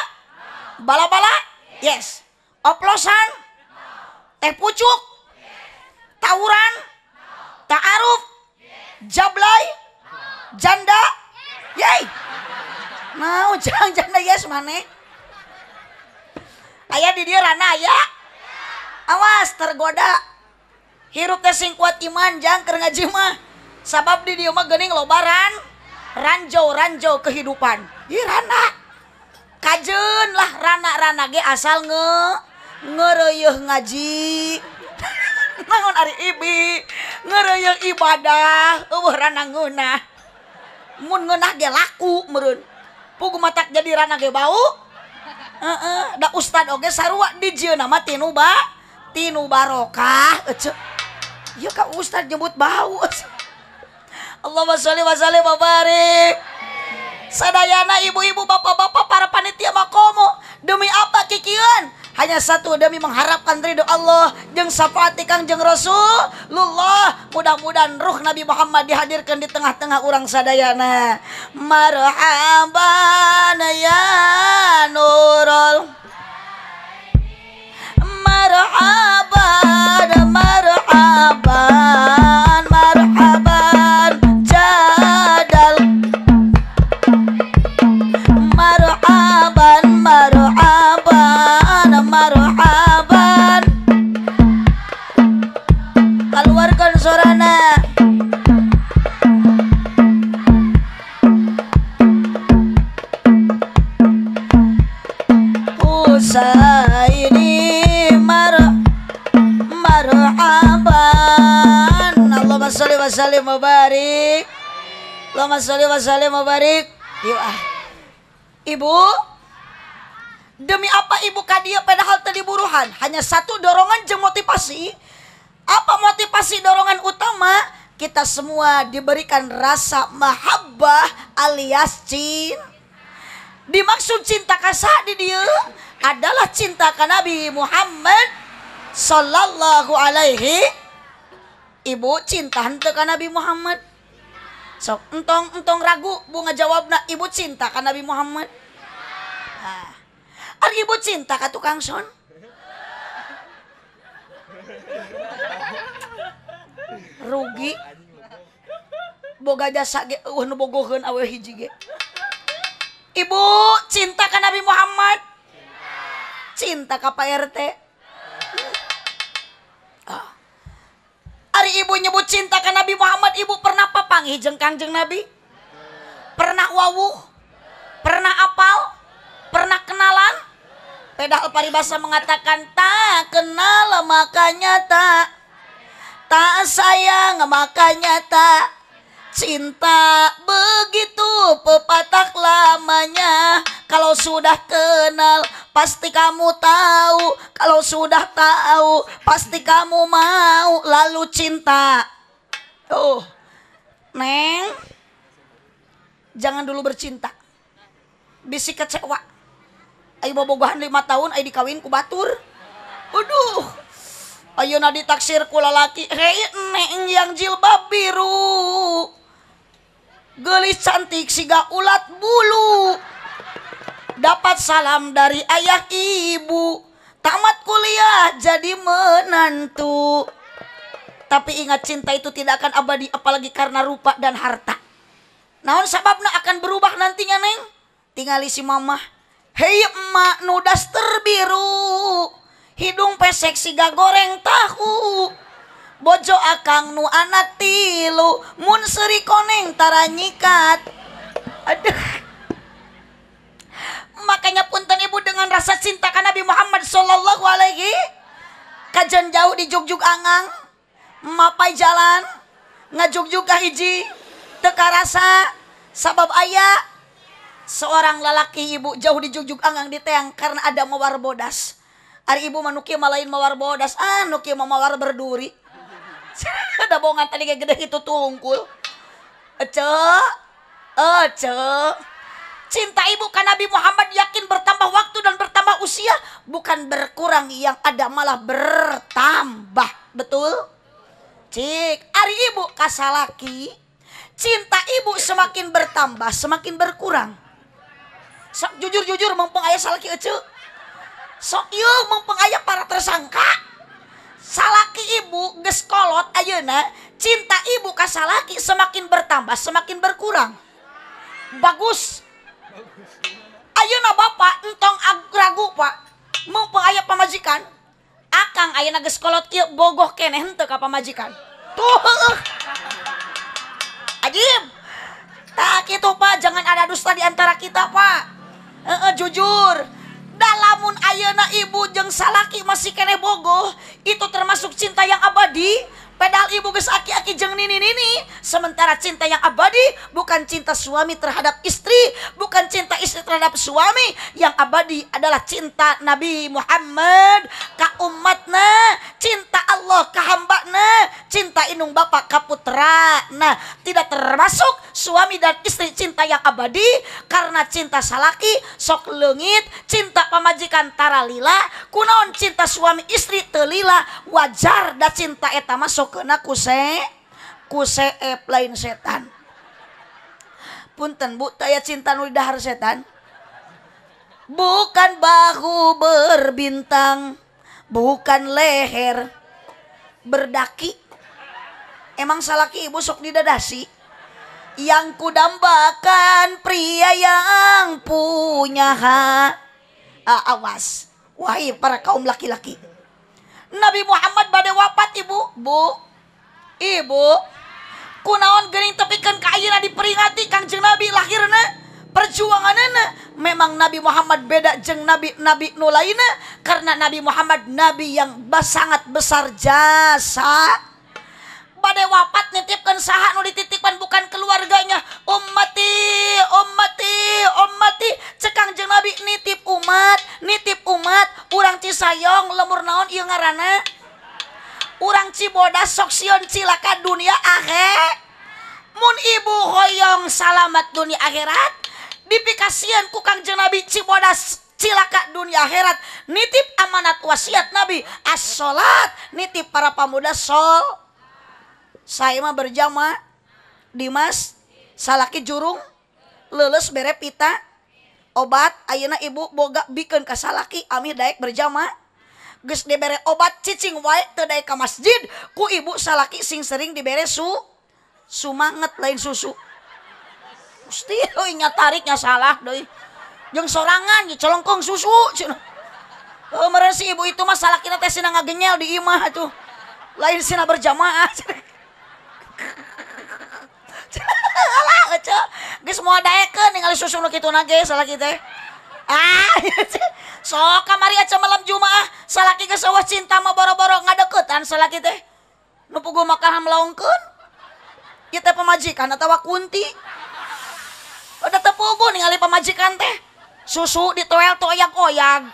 bala-bala yes. Oplosan teh pucuk tawuran ta'aruf jablay janda yey mau jangan janda yes mane ayah di dia rana ya awas tergoda hirup teh sing kuat iman jang keur ngaji mah sabab di dieu mah geuning lobaran ranjo ranjo kehidupan ih rana kajen lah rana-rana ge asal nge ngeroyoh ngaji nangun ari ibi ngereyeng ibadah eueuh rananguna, mun ngeunah ge laku meureun pugu matak jadi rana ge bau heeh da ustad oge sarua dijieun nama tinuba tinu barokah ece ieu ka ustad nyebut bau Allahumma sholli wa sallim wa barik sadayana ibu-ibu bapak-bapak para panitia makomo demi apa kikian hanya satu demi mengharapkan ridho Allah jeng syafaat kang jeng Rasulullah mudah-mudahan ruh Nabi Muhammad dihadirkan di tengah-tengah orang sadayana marhaban ya nurul marhaban wa sallim wa barik. Allahumma sholli wa sallim wa barik. Yuk ah. Ibu, demi apa ibu kadia padahal tadi buruhan? Hanya satu dorongan je motivasi. Apa motivasi dorongan utama? Kita semua diberikan rasa mahabbah alias cinta. Dimaksud cinta kasah di dia adalah cinta ke Nabi Muhammad sallallahu alaihi ibu cinta kan Nabi Muhammad So entong entong ragu bunga jawab na ibu cinta kan Nabi Muhammad ah. Ar ibu cinta ka tukang son rugi boga jasa ge uh, nu bogoheun awe hiji ge ibu cinta kan Nabi Muhammad cinta, cinta ka Pak RT Ari ibu nyebut cinta ke Nabi Muhammad, ibu pernah papang jeng kangjeng Nabi? Pernah wawuh? Pernah apal? Pernah kenalan? Pedah paribasa mengatakan tak kenal makanya tak tak sayang makanya tak Cinta begitu pepatah lamanya Kalau sudah kenal pasti kamu tahu Kalau sudah tahu pasti kamu mau Lalu cinta Oh Neng Jangan dulu bercinta bisik kecewa Ayo bobogohan lima tahun Ayo dikawin ku batur Aduh Ayo nadi taksir kula laki Hei neng yang jilbab biru gelis cantik siga ulat bulu dapat salam dari ayah ibu tamat kuliah jadi menantu tapi ingat cinta itu tidak akan abadi apalagi karena rupa dan harta naon sababna akan berubah nantinya neng tinggali si mama hei emak nudas terbiru hidung pesek siga goreng tahu bojo akang nu anak tilu mun seri koneng tara nyikat aduh makanya punten ibu dengan rasa cinta kan Nabi Muhammad Sallallahu Alaihi Kajen jauh di jug-jug angang mapai jalan ngajogjuk hiji teka rasa sabab ayah seorang lelaki ibu jauh di jug-jug angang di teang karena ada mawar bodas hari ibu manuki malain mawar bodas ah nuki mawar berduri ada bohongan tadi kayak gede gitu tungkul Ece Ece Cinta ibu kan Nabi Muhammad yakin bertambah waktu dan bertambah usia Bukan berkurang yang ada malah bertambah Betul? Cik, Ari ibu kasalaki Cinta ibu semakin bertambah semakin berkurang jujur-jujur mumpung ayah salaki ece Sok yuk mumpung ayah para tersangka salaki ibu geskolot ayana cinta ibu ka salaki semakin bertambah semakin berkurang bagus ayana bapak entong ragu pak mau aya pamajikan akang ayana geskolot kolot bogoh kene henteu ka pamajikan tuh uh. ajib tak itu pak jangan ada dusta diantara kita pak e -e, jujur Dalammun ayeuna ibu jeng Sallaki masih kene Bogoh, itu termasuk cinta yang abadi, Padahal ibu ges aki-aki jeng nini-nini. Sementara cinta yang abadi bukan cinta suami terhadap istri, bukan cinta istri terhadap suami. Yang abadi adalah cinta Nabi Muhammad ka umatna, cinta Allah ka na cinta inung bapak ka putra. Nah, tidak termasuk suami dan istri cinta yang abadi karena cinta salaki sok lengit cinta pemajikan taralila, kunaon cinta suami istri telila wajar da cinta etama sok kena kuse kuse ep lain setan punten bu taya cinta nuli dahar setan bukan bahu berbintang bukan leher berdaki emang salah ki ibu sok didadasi yang kudambakan pria yang punya ha ah, awas wahai para kaum laki-laki Nabi Muhammad badai wafat ibu bu ibu kunaon gering kan ke ayeuna diperingati kangjeng Nabi lahirnya perjuangannya. memang Nabi Muhammad beda jeng Nabi Nabi nulainya karena Nabi Muhammad Nabi yang sangat besar jasa pada wafat nitipkan saha nu titipan bukan keluarganya umati umati umati cekang jeng nabi nitip umat nitip umat urang cisayong lemur naon iya ngarana urang cibodas sok sion cilaka dunia akhir. mun ibu hoyong salamat dunia akhirat dipikasian ku jeng nabi cibodas cilaka dunia akhirat nitip amanat wasiat nabi as-salat nitip para pemuda sol sayamah berjamaah dimas salaki jurung leles bere pita obat ayeuna ibu boga bikin ke salahlaki Amin Day berjamaah guys di bere obatcing white terda ke masjid ku Ibu salahki singsering di bere su sumangat lain sususti Oh ingat tariknya salah Doi jong solongkong susu meresih ibu itu masalah kitatesnya dimah atuh lain si berjamaah Geus moal daekeun ningali susu nu kitu na ge salaki teh. Ah, iya sok kamari ece malam Jumaah salaki geus eueuh cinta mah boro-boro ngadeukeutan salaki teh. Nu pugu makahan melongkeun. Ieu teh pamajikan atawa kunti. Udah tepugu ningali pamajikan teh. Susu ditoel toyang koyang.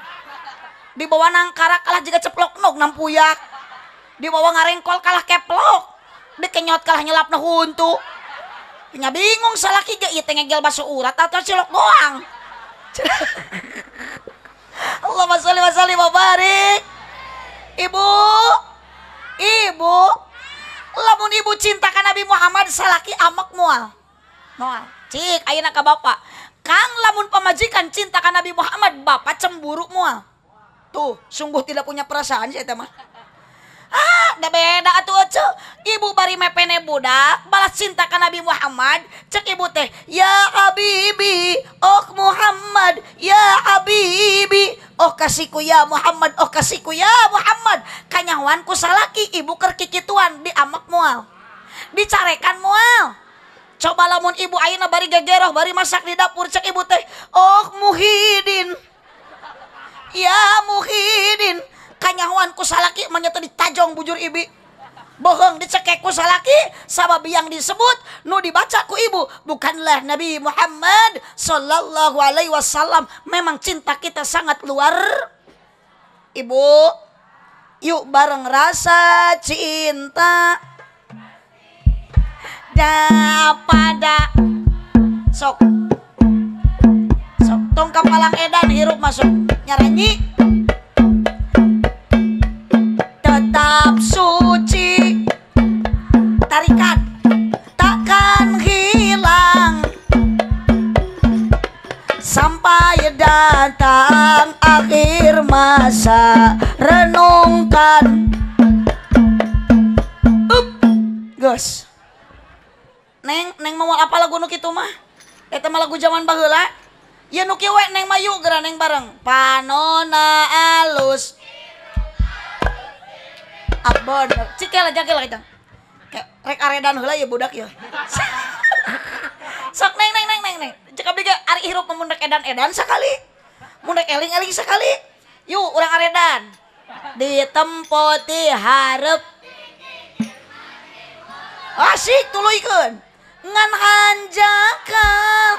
Dibawa bawah nangkara kalah juga ceplok nok nampuyak. Dibawa ngarengkol kalah keplok dek kenyot kalah nyelap na huntu. Nya bingung salah kiga iya tengah gel basuh urat atau cilok doang. Allah masalih masalih sallim barik. Ibu, ibu, lamun ibu cinta ka Nabi Muhammad salaki amak mual. Mual. Cik, ayeuna ka bapak. Kang lamun pemajikan cinta ka Nabi Muhammad, bapak cemburu mual. Tuh, sungguh tidak punya perasaan saya teman. Ah, da beda atuh cu ibu bari mepene budak balas cinta kan Nabi Muhammad cek ibu teh ya habibi ok Muhammad ya habibi oh kasihku ya Muhammad oh kasihku ya Muhammad kanyawan ku salaki ibu keur kikituan di amak mual, dicarekan mual. coba lamun ibu ayeuna bari gegeroh bari masak di dapur cek ibu teh oh Muhidin ya Muhidin kanyawanku salaki manyata ditajong bujur ibi bohong ku salaki sabab yang disebut nu dibaca ku ibu bukanlah Nabi Muhammad Sallallahu Alaihi Wasallam memang cinta kita sangat luar ibu yuk bareng rasa cinta pada sok sok tongkap palang edan hirup masuk nyaranyi kitab suci tarikat takkan hilang sampai datang akhir masa renungkan up Gus neng neng mau apa lagu nuk itu mah itu mah lagu zaman bahula ya nuki we neng mayu neng bareng panona alus abon aja jakela kita kayak rek aredan hula ya budak ya sok neng neng neng neng neng cek abdi ge ari hirup mun edan edan sekali, mun eling eling sekali. yuk orang aredan di harap asik tuluykeun ngan hanjakal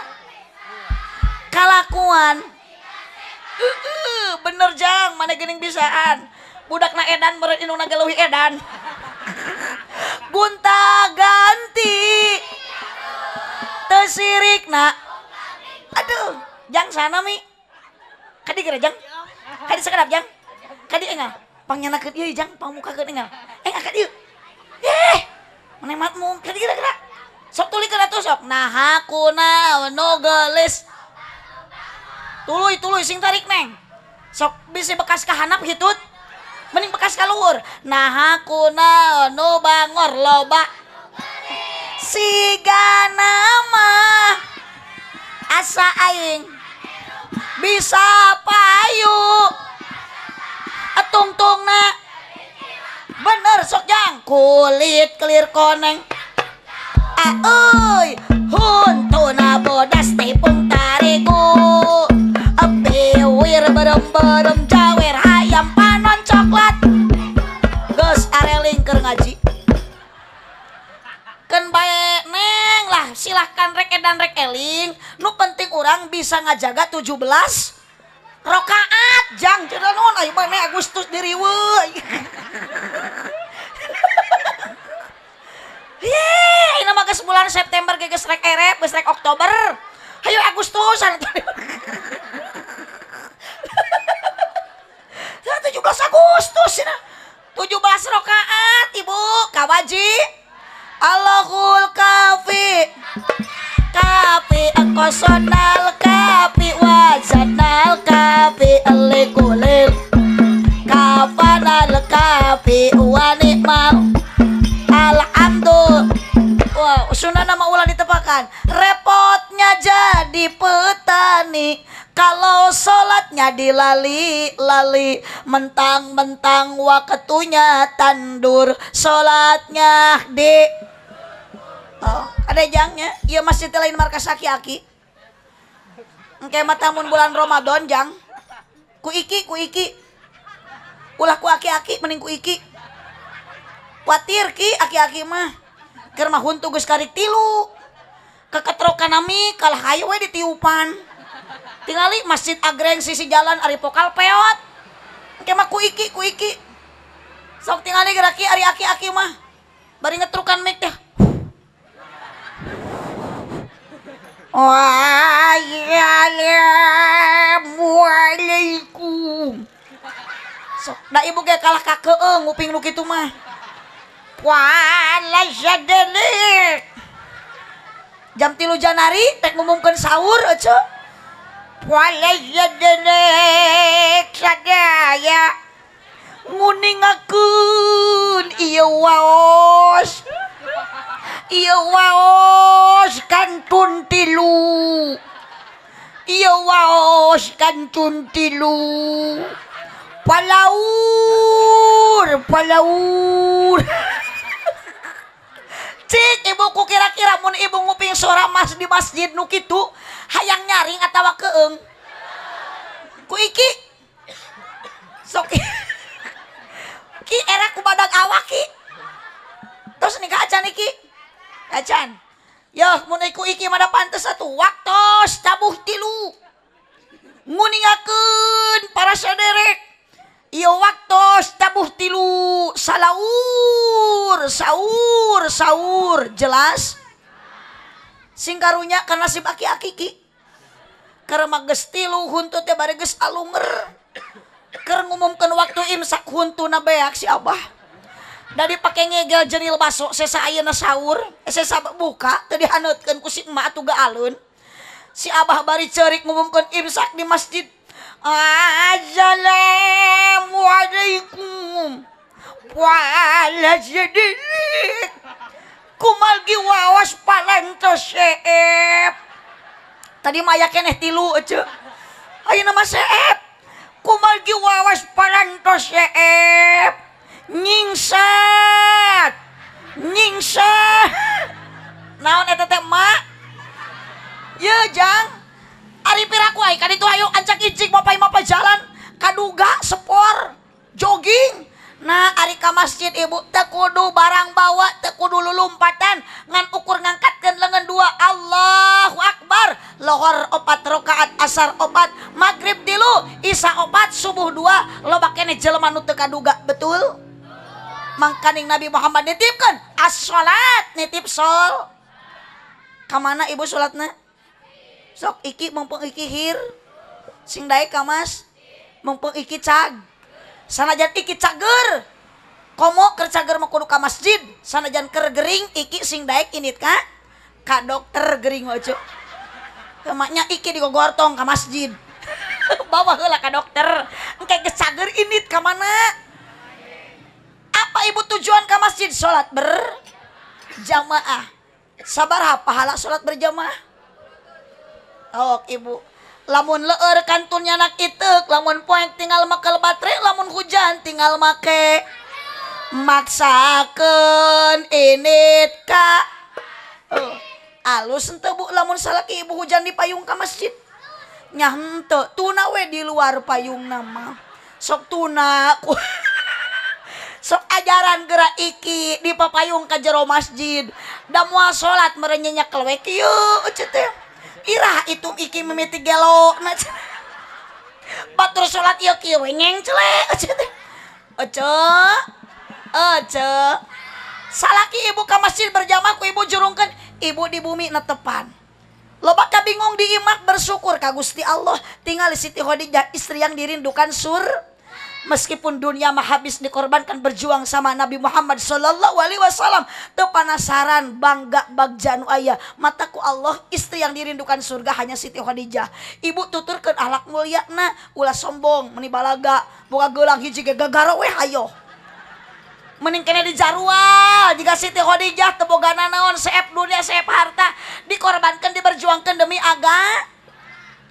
kalakuan bener jang mana gening bisaan budak na edan meureun indung nageluhi edan gunta ganti tesirik na aduh jang sana mi kadi gara jang kadi sekedap jang kadi enggak pangnya ke dia jang pamuka ke enggak enggak kadi eh menematmu kadi gara gara sok tuli ke tuh sok nah aku na no gelis tuluy tuluy sing tarik neng sok bisa bekas kahanap hitut mending bekas kaluhur nah aku naon nu bangor loba siga nama asa aing bisa payu tung na bener sok jang kulit clear koneng aoi huntuna bodas tepung tariku wir berem-berem cawer hayam coklat Gus areling ke ngaji Ken baik neng lah silahkan rek dan rek eling Nu penting orang bisa ngajaga 17 rokaat jang jangan nun ayo neng Agustus diriwe Yeay, ini mah bulan September geus rek erep, geus Oktober. Ayo Agustus. 17 Agustus ini. 17 rakaat ibu kawajib Allahul kafi kafi sonal kafi wazanal kafi elikulil kafanal kafi wanikmal alhamdulillah wah wow, sunnah nama ulan ditepakan rep hidupnya jadi petani kalau sholatnya dilali-lali mentang-mentang waktunya tandur sholatnya di oh, ada jangnya iya masih telain markas aki-aki kayak matamun bulan Ramadan jang ku iki ku iki ulah ku aki-aki mending ku iki khawatir ki aki-aki mah kerma huntu gus karik tilu keketrokan nami kalah kayu we ditiupan tingali masjid agreng sisi jalan ari pokal peot kemah ku iki ku iki sok tingali geraki ari aki aki mah bari ngetrukan mik teh Waalaikumsalam. Sok, da ibu ge kalah kakeeng nguping lu gitu mah. Waalaikumsalam jam tilu Janari tek ngumumkan sahur aja walayadenek sadaya aku, iya waos iya waos kantun tilu iya waos kantun tilu palaur palaur cik ibuku kira-kira mun ibu nguping suara mas di masjid nu kitu hayang nyaring atawa keeng ku iki sok ki era ku badag awak ki terus nikah acan iki acan ya mun iku iki mana pantes satu waktu tabuh tilu nguningakeun para sederek waktuuh tilu salahururur jelas sing karunya karena si pakaiki karenastilu untuk ngumumkan waktu insak untuk naba si Abah dari dipakai nyegaljenril pasoksaur eh, bukautkan ku alun si Abah habari cerik ngumkan imsha di masjid waalaikum wa jadi kumalgi wawas Paos C tadi mayaknya eh tilu aja Ayo nama kumalgi wawasos nyingsa nyingsa na ya jangan Ari pirakuai kan itu ayo ancak icik mapai-mapai jalan kaduga sepor jogging Nah, Ari ka masjid ibu tekudu barang bawa tekudu lulumpatan ngan ukur ngangkatkan lengan dua Allahu Akbar lohor opat rokaat asar opat maghrib dilu isa opat subuh dua lo bakene jelema nu teu kaduga betul mangkaning Nabi Muhammad nitipkan as-salat nitip sol kamana ibu salatna Sok iki mumpung iki hir. Sing daek kamas. Mumpung iki cag. Sanajan iki cager. Komo ker cager mah kudu ka masjid. Sanajan ker gering iki sing daek init ka. Ka dokter gering wajuk Emaknya iki digogor tong ka masjid. Bawa heula ka dokter. Engke ke cager init ka mana? Apa ibu tujuan ke masjid? Sholat berjamaah. Sabarah pahala sholat berjamaah. ibu lamun leur kantunya nakitek lamun po tinggal maka baterai lamun hujan tinggal make maksakan enit Kak eh, a sent Bu lamun sala ibu hujan di payung Ka masjid nyatuk tuna we di luar payung nama sok tuna sok ajaran gerak iki di Pak Payung Kajero masjid damu salat merenyanya kewe yuk cetim Irah itu iki mimiti gelo. Batur sholat iya kieu wenyeng celek. Oce. Oce. Salaki ibu ke masjid berjamaah ku ibu jurungkan ibu di bumi netepan. Loba bingung di imak bersyukur kak Gusti Allah tinggal Siti Khadijah istri yang dirindukan sur meskipun dunia mahabis dikorbankan berjuang sama Nabi Muhammad SAW, Alaihi Wasallam tuh penasaran bangga bagjanu ayah mataku Allah istri yang dirindukan surga hanya Siti Khadijah ibu tuturkan ahlak mulia na ulah sombong menibalaga buka gelang hiji gegara weh ayo mending di jarwa jika Siti Khadijah tebogana naon seep dunia seep harta dikorbankan diberjuangkan demi agak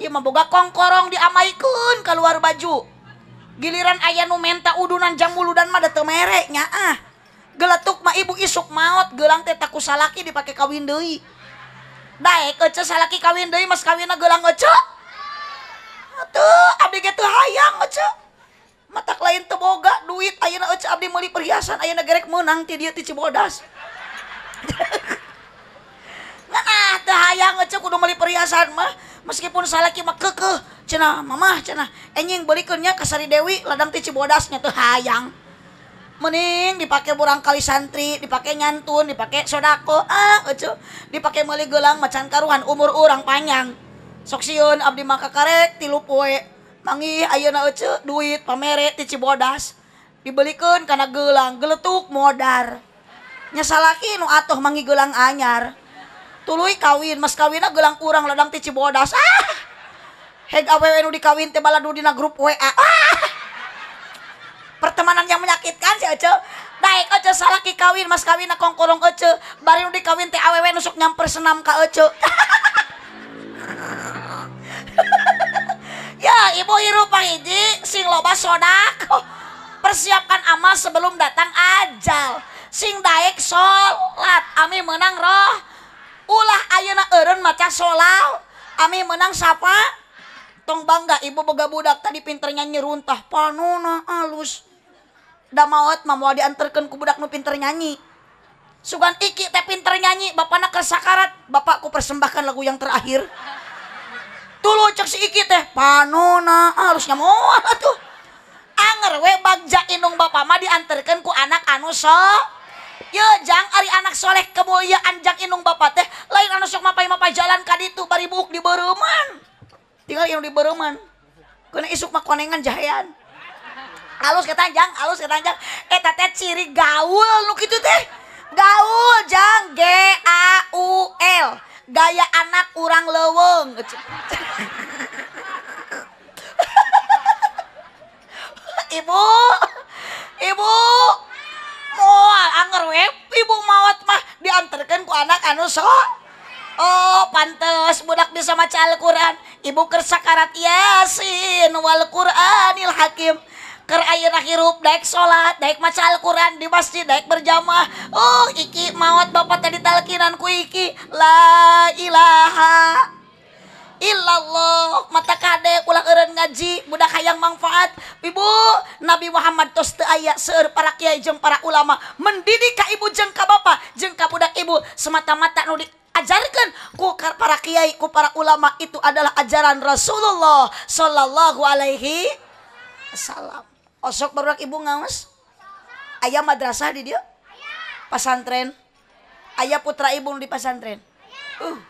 Ia membuka boga kongkorong diamaikun keluar baju giliran ayah numentta udunan jambululu dan mata tem mereknya ah geletukmah ibu isuk maut gelang tetak kusalaki dipakai ka Windwi ka kawinang mata lain tega duit aya mau di perhiasan naangang mau perhiasan mah meskipun saya lagimak ke channel Ma beikunya kesari Dewi ladang tiici bodasnya tuh hayang menin dipakai kurang kali santri dipakai nganun dipakai sodako ah, dipakai mulai gelang macan karungan umur urang panjang soksiun Abdi maka karet tilue mangi Auna duit pameretici bodas dibeliku karena gelang geletuk modar nyesa lagi no atuh mangi gelang anyar tuluy kawin mas kawina gelang kurang ladang ti Cibodas ah heg awewe nu dikawin teh baladu dina grup WA ah pertemanan yang menyakitkan si Ece naik Ece salah ki kawin mas kawina kongkorong Ece bari nu dikawin teh awewe nusuk nyamper senam ka Ece ya ibu hirup hiji sing loba sodak persiapkan amal sebelum datang ajal sing daek sholat ami menang roh ulah ayana eren maca solaw, ami menang sapa tong bangga ibu boga budak tadi pinternya nyeruntah panuna alus da maot mah moal dianterkeun ku budak nu pinter nyanyi sugan iki teh pinter nyanyi bapana keur sakarat bapakku persembahkan lagu yang terakhir tulu cek si iki teh panuna alusnya nyamoal atuh anger we bagja inung bapak mah dianterkeun ku anak anu sok Ya, jang, Ari anak soleh kemuliaan Jang Inung Bapak teh lain anu sok mapai mapai jalan ka ditu bari buuk di beruman. Tinggal yang di beruman. Kena isuk mah konengan jahean. Alus kata Jang, alus kata Jang. Eta eh, teh ciri gaul nu kitu teh. Gaul Jang G A U L. Gaya anak orang leweng. Ibu, ibu, moal oh, anger we ibu mawat mah diantarkan ku anak anu so Oh pantes budak bisa maca Al-Quran Ibu kersakarat yasin wal Quranil hakim Ker air akhirup, dek sholat, dek maca Al-Quran di masjid daek berjamaah Oh iki mawat bapak tadi talkinan ku iki La ilaha allah mata kadek ulang ngaji budak ayam manfaat Ibu Nabi Muhammad tosta ayat seeur para Kyai jemmpa ulama mendidikan ibu jengka Bapakpak jengka budak ibu semata-mata nudijarikan kukar parakyaiiku para ulama itu adalah ajaran Rasulullah Shallallahu Alaihi salam Osok Barrat Ibu ngames ayaah madrasah di dia pasantren Ayah putra Ibu di Pasantren uh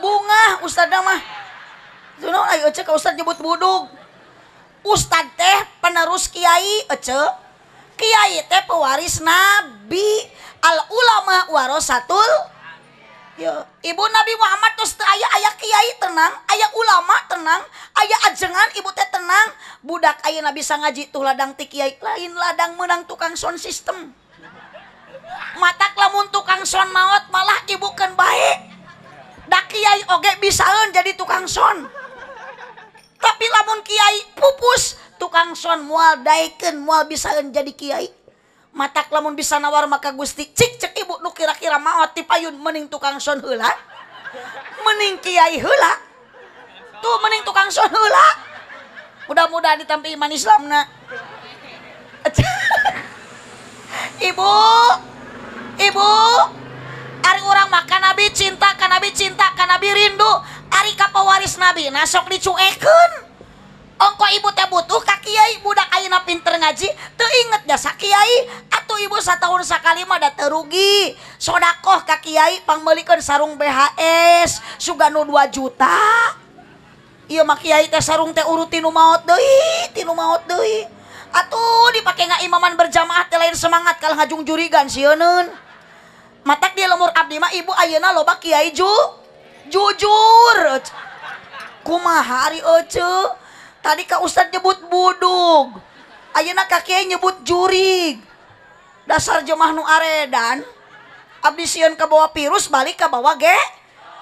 bunga Uustamah Ustad deh penerus Kiai Kiai waris nabi alulamatul ibu Nabi Muhammad Usta ayah aya Kyai tenang ayaah ulama tenang ayaah ajengan ibu teh tenang budak Ayo nabi bisa ngaji tuh ladang ti Kyai lain ladang menang tukang son sistem matalahmun tukang son maut malah ibu kan baik ya Da Kyai oge bisaun jadi tukang son. Tapi lamun Kiai pupus tukang son mual daiken mual bisaun jadi Kiai. Matak lamun bisa nawar maka Gusti cik cek ibu nu kira-kira maot ti payun mening tukang son hula, mening Kiai hula, Tuh mening tukang son hula, Mudah-mudahan ditampi iman na. ibu, ibu, orang makan nabi cinta kan nabi cinta ke nabi rindu A kapariis nabi nasok cuungongko ibunya butuh kakiai budak na pinter ngaji tuh ingetnya Kyai at Ibuunsa Kalimat terugishodaqoh kakiaipangmbeliko sarung BS Su nu 2 juta mak sarung mau mau atuh dipakai imaman berjamaah te lain semangat kal hajung juri gan siun matak dia lemur abdi mah ibu ayeuna loba kiai ju jujur kumaha ari ece tadi ka ustad nyebut budug ayeuna ka kiai nyebut jurig dasar jemah nu aredan abdi sieun ka bawah virus balik ka bawah ge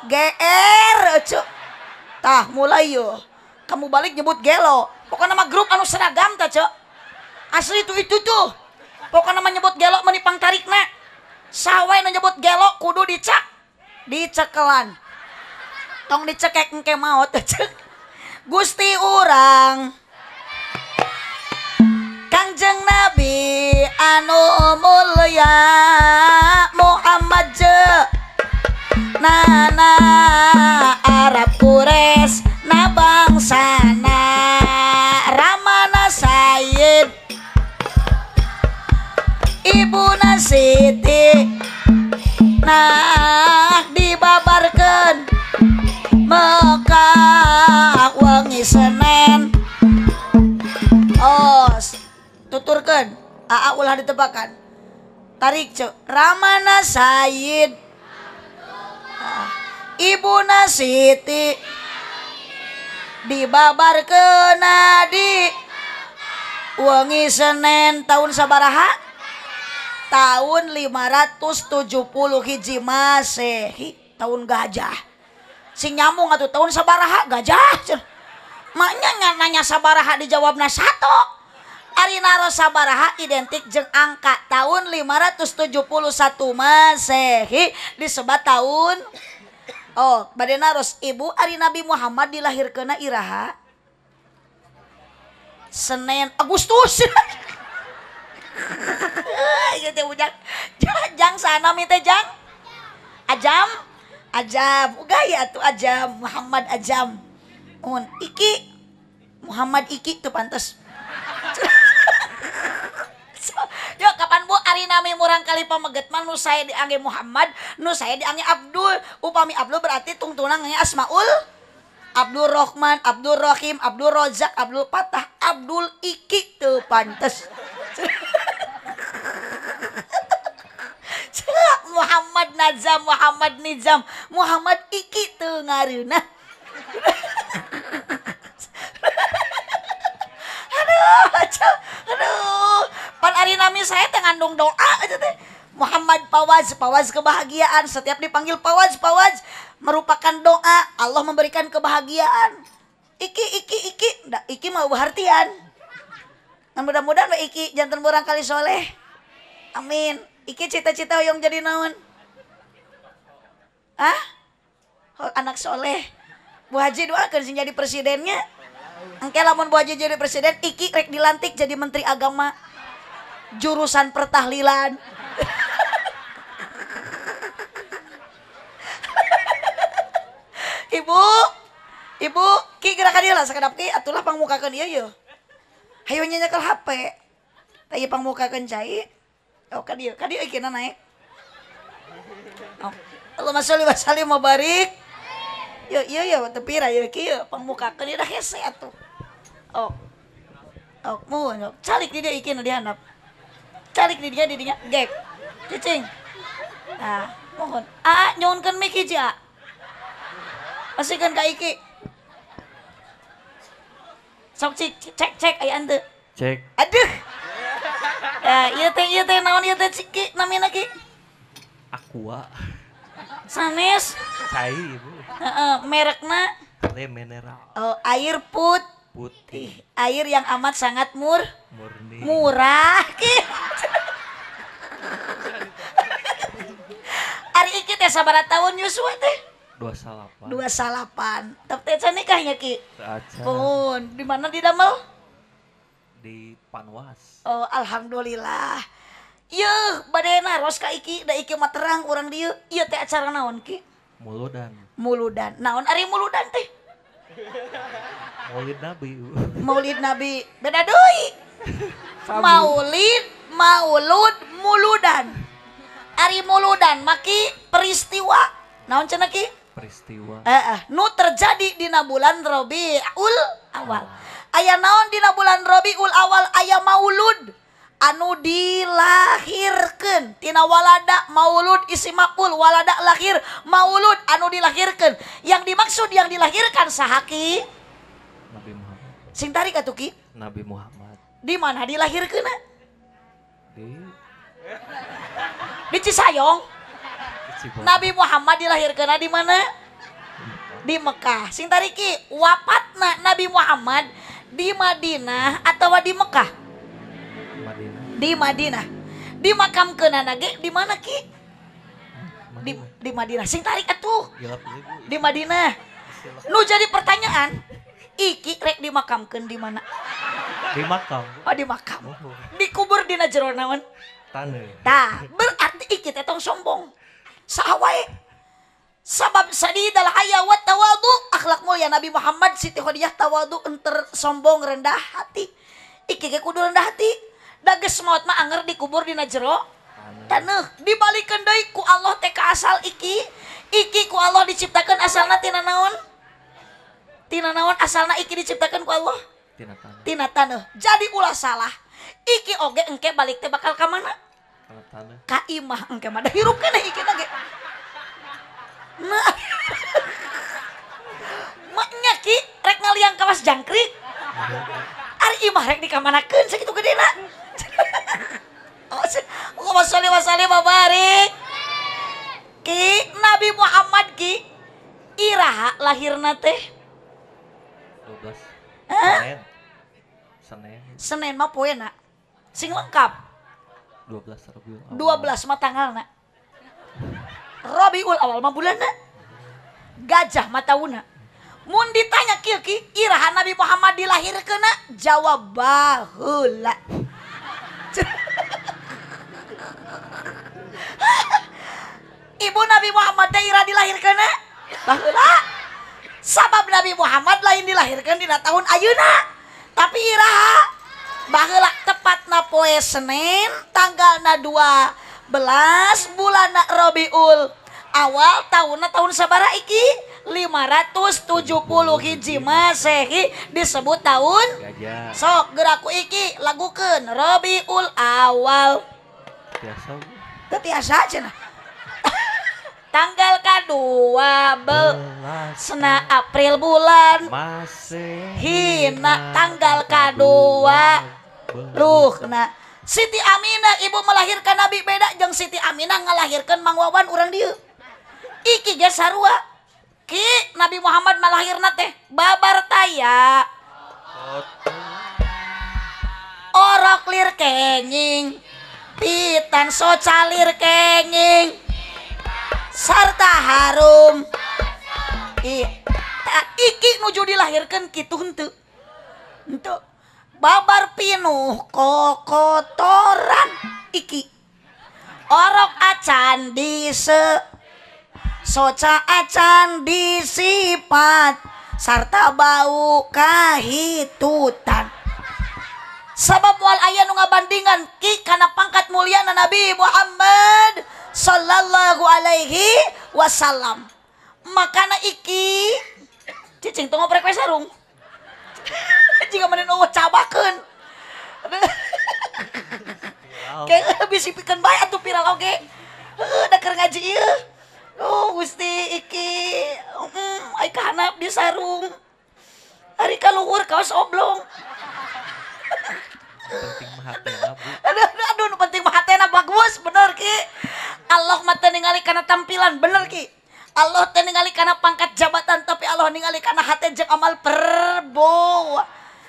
GR ece tah mulai yo kamu balik nyebut gelo pokoknya nama grup anu seragam ta asli itu itu tuh pokoknya nama nyebut gelo menipang tarik nak sawe nyebut gelok kudu dicak dicekelan tong dicekek engke maut cek Gusti urang Kangjeng Nabi anu mulia Muhammad je Nana Arab Quraisy Siti nah dibabarkan Mekah wangi Senin os tuturkan aa ulah ditebakan tarik cu Ramana Said ah, Ibu Nasiti, dibabar ke nadi wangi Senin tahun sabaraha tahun 570 hiji Masehi eh, tahun gajah si nyamuk atau tahun sabaraha gajah maknya nanya sabaraha dijawabnya satu Arinaro sabaraha identik jeng angka tahun 571 Masehi disebut tahun Oh, badai ros ibu Ari Nabi Muhammad dilahirkan iraha Senin Agustus Eh, iya teh ujang. Jang sana minta jang. Ajam. Ajam. Uga ya tuh Ajam Muhammad Ajam. Un Iki Muhammad Iki tuh pantas. Yo kapan bu ari nami murang kali pameget man nu saya diangge Muhammad, nu saya diangge Abdul. Upami Abdul berarti tungtunangnya Asmaul. Abdul Rahman, Abdul Rahim, Abdul Rozak, Abdul Patah, Abdul Iki tuh pantas. Nazam Muhammad Nizam Muhammad Iki tuh ngaruna aduh aduh, aduh. pan hari nami saya teh ngandung doa aja teh Muhammad Pawaz, Pawaz kebahagiaan. Setiap dipanggil Pawaz, Pawaz merupakan doa. Allah memberikan kebahagiaan. Iki, iki, iki. da, iki mau hartian. nah, mudah-mudahan Iki jantan murang kali soleh. Amin. Iki cita-cita yang jadi naon ah anak soleh Bu Haji doa kerja jadi presidennya Engke lamun Bu Haji jadi presiden Iki rek dilantik jadi menteri agama Jurusan pertahlilan Ibu Ibu Ki gerakan dia lah sekedap Ki Atulah pangmukakan dia yuk Hayo ke HP Tapi pangmukakan cai Oh kadieu kan dia ikinan naik Oh Allahumma sholli wa sallim wa barik. Yo yo yo tepi ra yo kieu pamukakeun ieu hese atuh. Ok. Oh. Ok oh, muhun. Ok. Calik di dia ikina dihandap. Calik di dia di dinya gek. Cicing. ah mohon. ah nyonkeun mik hiji a. Masikeun ka iki. Sok cek cek cek aya ante. Cek. Aduh. Ah, ya, ieu teh iya teh naon iya teh ciki namina ki? Aqua. Sanes. Cai ibu. uh, merekna le mineral. uh, air put putih. Air yang amat sangat mur murni. Murah. Hari ini teh sabar tahun Yuswa teh? dua salapan Tapi teh nikahnya Ki? Pun, di mana didamel? Di Panwas. Oh, alhamdulillah. y bad Ro ka iki Da iki materrang orangrang acara naon Ki mu dan naon Ari muuludan teh maulid nabi bei maulid maulud muuludan Ari muuludan maki peristiwa naon ceki peristiwa nu terjadidina bulan Robi Aul awal ayaah naon dina bulan Robi ul awal aya maulud. anu dilahirkan tina walada maulud isi makul walada lahir maulud anu dilahirkan yang dimaksud yang dilahirkan sahaki Nabi Muhammad sing tarik atuki Nabi Muhammad di mana dilahirkan eh? di di Cisayong Nabi Muhammad dilahirkan eh, di mana di Mekah sing tariki wafatna Nabi Muhammad di Madinah atau di Mekah di Madinah makam kenana ge di mana Ki di, di Madinah sing tarik atuh di Madinah nu jadi pertanyaan iki rek dimakamkan di mana di makam oh di makam oh, di dikubur di jero naon tane tah berarti iki tetong sombong sawae sabab sadi dalam ayat tawadu akhlak mulia Nabi Muhammad Siti Khadijah tawadu enter sombong rendah hati iki kekudu rendah hati dages maut mah anger dikubur dina jero tanah dibalikkan deui ku Allah teh asal iki iki ku Allah diciptakan asalna tina naon tina naon asalna iki diciptakan ku Allah tina tanah jadi ulah salah iki oge engke balik teh bakal ka mana ka imah engke mah hirup kana iki na ge nah maknya ki rek ngaliang kawas jangkrik iya, iya. ari imah rek di segitu gede nak? Allahumma sholli wa sallim wa barik. Ki Nabi Muhammad ki iraha lahir nate. 12. Hah? Senin. Senin mah poe nak. Sing lengkap. 12 Rabiul Awal. 12 mah tanggal nak. Rabiul Awal mah bulan nak. Gajah mah tauna. Mun ditanya kieu ki iraha Nabi Muhammad dilahirkeun jawab baheula. Ibu Nabi Muhammad teh ira dilahirkan ya? Baheula. Ah, sabab Nabi Muhammad lain dilahirkan di tahun Ayuna, Tapi iraha baheula tepatna poe Senin tanggalna 12 bulan Robiul awal na tahun sabara iki 570 hijji masehi disebut tahun sok geraku iki lagu ke Robbiul awal tanggal kadubel sena April bulan hina tanggal kadoa ruh nah Siti Aminah Ibu melahirkan nabi beda jeung Siti Aminah melahirkan mangwan uran di iki jasarua I Nabi Muhammad malahirna teh babar taya. Orok lir kenging, pitan socalir kenging, serta harum. I iki nuju dilahirkan gitu untuk Hentu, Babar pinuh kokotoran iki. Orok acan di se acan disipat sarta bau kahitutan sabab wal ayah nunga bandingan ki kana pangkat mulia na Nabi Muhammad sallallahu alaihi wasallam makana iki cicing tunggu prekwe sarung jika menen uwa cabakeun kayak bisa pikan bayat tuh viral oke okay. udah ngaji iya Gusti iki um, mm, ay kanap di sarung hari kaluhur kaos oblong penting mahatena ya, aduh aduh, aduh penting mahatena bagus bener ki Allah mata ningali karena tampilan bener ki Allah teh ningali karena pangkat jabatan tapi Allah ningali karena hati jeng amal perbuah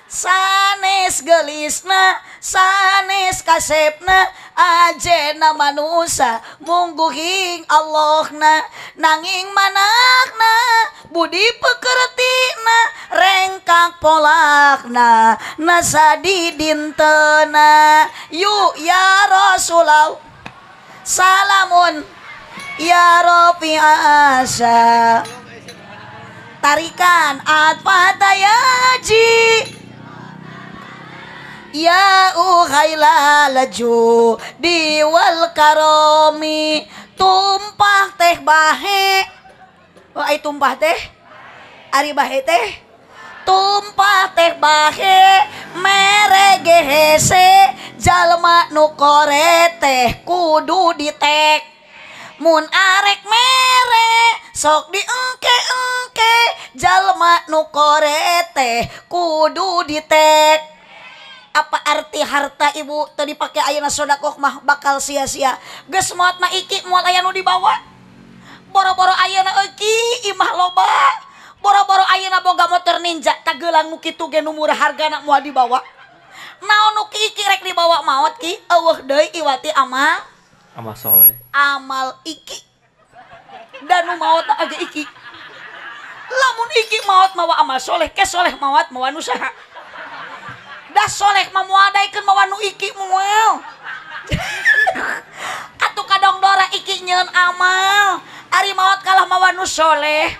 Sanes gelisna sanis kasepna ajena mansa mungguing Allahna nanging manna Budi pekertina rengkang pollakna Nazadi dinten yuk ya Rasullah Sal Yaroiahzatarikan at apaji! ya ju laju diwal karomi tumpah teh bahe oh, ay tumpah teh ari bahe teh tumpah teh bahe mere gehese jalma nu kore teh kudu ditek mun arek mere sok diengke engke jalma nu kore teh kudu ditek apa arti harta ibu tadi pakai ayana sodakoh mah bakal sia-sia ges muat mah iki muat ayana dibawa boro-boro ayana iki imah loba boro-boro ayana boga motor ninja tagelang nu kitu ge murah harga nak muat dibawa naon nu iki rek dibawa mawat ki awah doi iwati amal amal soleh amal iki dan nu aja iki lamun iki mawat mawa amal soleh ke soleh mawat mawa nusaha dah soleh mah muadaikan mawa nu iki mual atuh kadong dora iki nyeun amal ari mawat kalah mawa nu soleh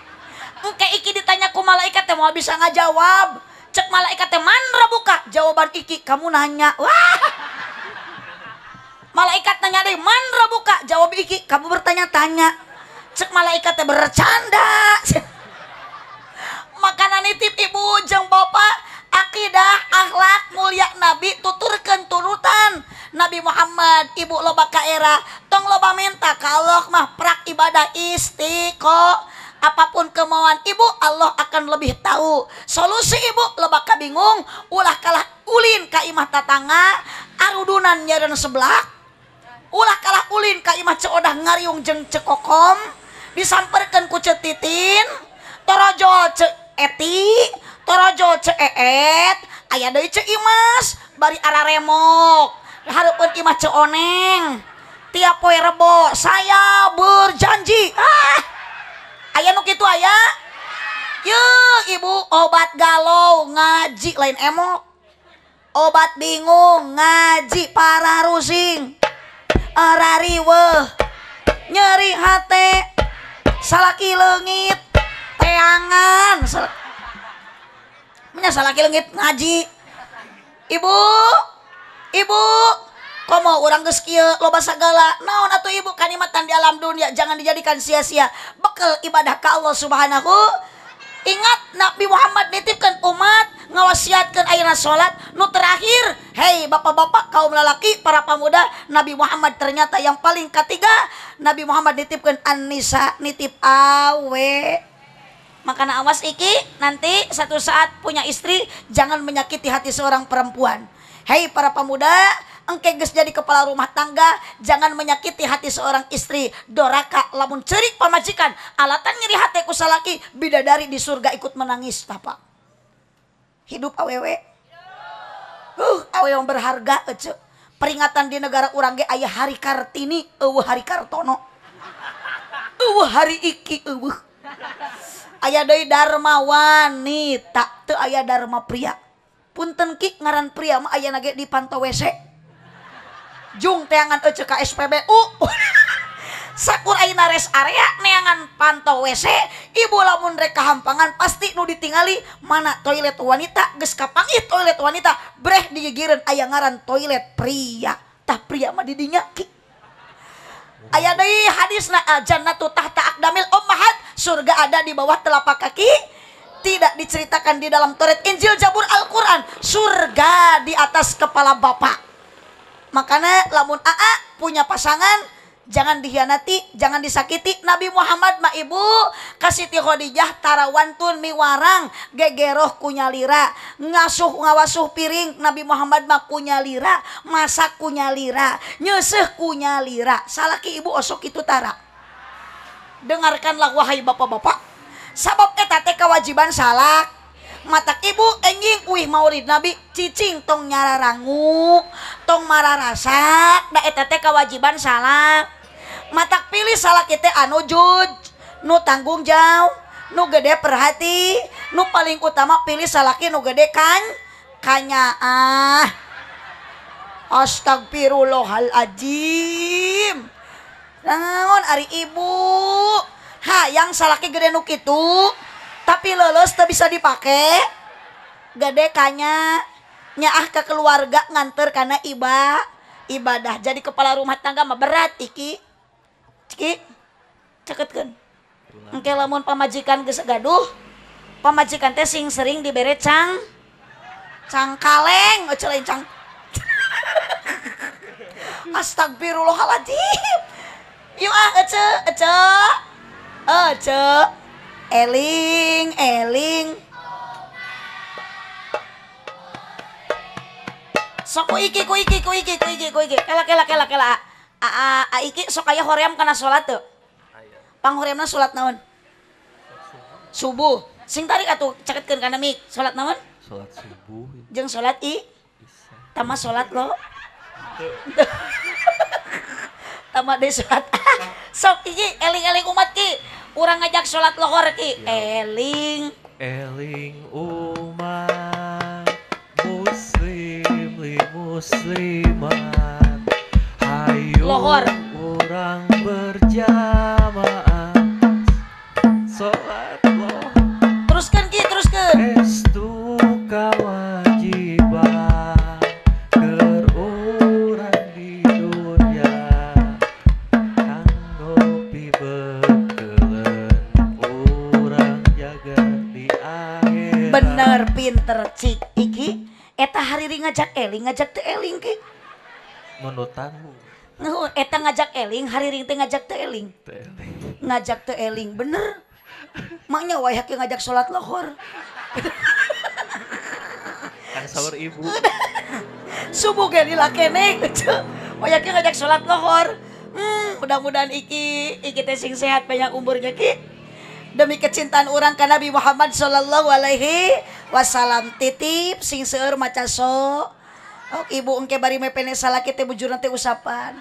engke iki ditanya ku malaikat teh mau bisa ngajawab cek malaikat teh mandra buka jawaban iki kamu nanya wah malaikat nanya deh mandra buka jawab iki kamu bertanya-tanya cek malaikat teh bercanda makanan nitip ibu jeng bapak akidah akhlak mulia nabi tuturkan turutan Nabi Muhammad ibu loba kaera tong loba minta kalau mah prak ibadah istiqo apapun kemauan ibu Allah akan lebih tahu solusi ibu loba kabingung ulah kalah ulin ka imah tatanga arudunan nyaran sebelah ulah kalah ulin ka imah ceodah ngariung jeng cekokom disamperkan ku cetitin torojol ce eti torojo ceet ayah dari ce imas bari arah remok harapun imas ce oneng tiap poe rebo saya berjanji ah ayah nuk itu ayah yuk ibu obat galau ngaji lain emok obat bingung ngaji para rusing ara nyeri hati salaki lengit teangan salaki salahki langgit ngaji Ibu Ibu kok orang geski lo bahasa gala naontu Ibu kenikatan di alam dunia jangan dijadikan sia-sia bekal ibadah ke Allah subhanahu ingat Nabi Muhammad ditipkan umat ngawasiatkan airah salat Nu terakhir Hei bapak-bapak kaum lalaki para pemuda Nabi Muhammad ternyata yang paling ketiga Nabi Muhammad ditipkan Annisa nitip awe Makanya awas iki nanti satu saat punya istri jangan menyakiti hati seorang perempuan. Hei para pemuda, engke geus jadi kepala rumah tangga, jangan menyakiti hati seorang istri. Doraka lamun cerik pamajikan, alatan nyeri hati ku salaki, bidadari di surga ikut menangis, Bapak. Hidup awewe. Uh, yang berharga ece. Peringatan di negara orang ge Hari Kartini, Uh Hari Kartono. Uh hari iki uh. Ayah dari Dharma wanita tuh ayah Dharma pria punten ki ngaran pria mah ayah nage di pantau WC jung teangan ece ke SPBU sakur ayah nares area neangan pantau WC ibu lamun reka hampangan pasti nu ditingali mana toilet wanita geus kapangih toilet wanita breh digigireun ayah ngaran toilet pria tah pria mah didinya ki Ayah dari hadis na eh, jannatu tahta akdamil ummahat surga ada di bawah telapak kaki tidak diceritakan di dalam Taurat Injil Jabur Al-Quran surga di atas kepala bapak makanya lamun AA punya pasangan jangan dihianati jangan disakiiti Nabi Muhammadmah Ibu kasih ti Khodijah tarawanun me warang gek Geroh punya lra ngasuh ngawasuh piring Nabi Muhammad ma punyanya lra masa punya lra nysuh punyanya lra salahki Ibu osok itu Tar dengarkanlah wahai bapak bapak sabab keTKwajiban salahki mata ibu enjing kuih Maurid Nabi ccing tong nyara Rangu Tong marah rasa kewajiban salah mata pilih salah kita Anujudj Nu tanggung jauh nu gede perhati nu paling utama pilih salahki nu gede ka kanya Astagfirullah hal Ajion Ari ibu Hai yang salahki gede Nu gitu tapi lulus tuh bisa dipakai gede kanya nyah ke keluarga nganter karena iba ibadah jadi kepala rumah tangga mah berat iki ciki kan? oke lamun pamajikan geus gaduh pamajikan teh sing sering dibere cang cang kaleng, oh, lain cang astagfirullahaladzim yuk ah ece ece oh, ece Eling, eling. Sok ku iki, ku iki, ku iki, ku iki, ku iki. Kela, kela, kela, kela. A, a, a iki sok aya hoream kana solat tuh. Ah, iya. Pang horeamna salat naon? Subuh. Sing tarik atuh caketkeun kana mik. Solat naon? Solat subuh. Iya. Jeng solat i? Tama solat lo. Tama deh salat. sok iki eling-eling umat ki orang ngajak sholat lohor ki ya. eling eling umat muslim li muslimat hayu lohor orang berjamaah sholat tercik iki eta hariri ngajak eling ngajak teu eling ki menutamu Nuh, eta ngajak eling, hari ring teh ngajak teu eling. Ngajak teu eling, bener. Maknya wayah yang ngajak sholat lohor. kan sahur ibu. Subuh ge lila kene, wayah yang ngajak sholat lohor. Hmm, mudah-mudahan iki, iki teh sing sehat banyak umurnya ki. demi kecintaan urang Nabi Muhammad Shallallahu Alaihi Wasallam titip singbujur nantipan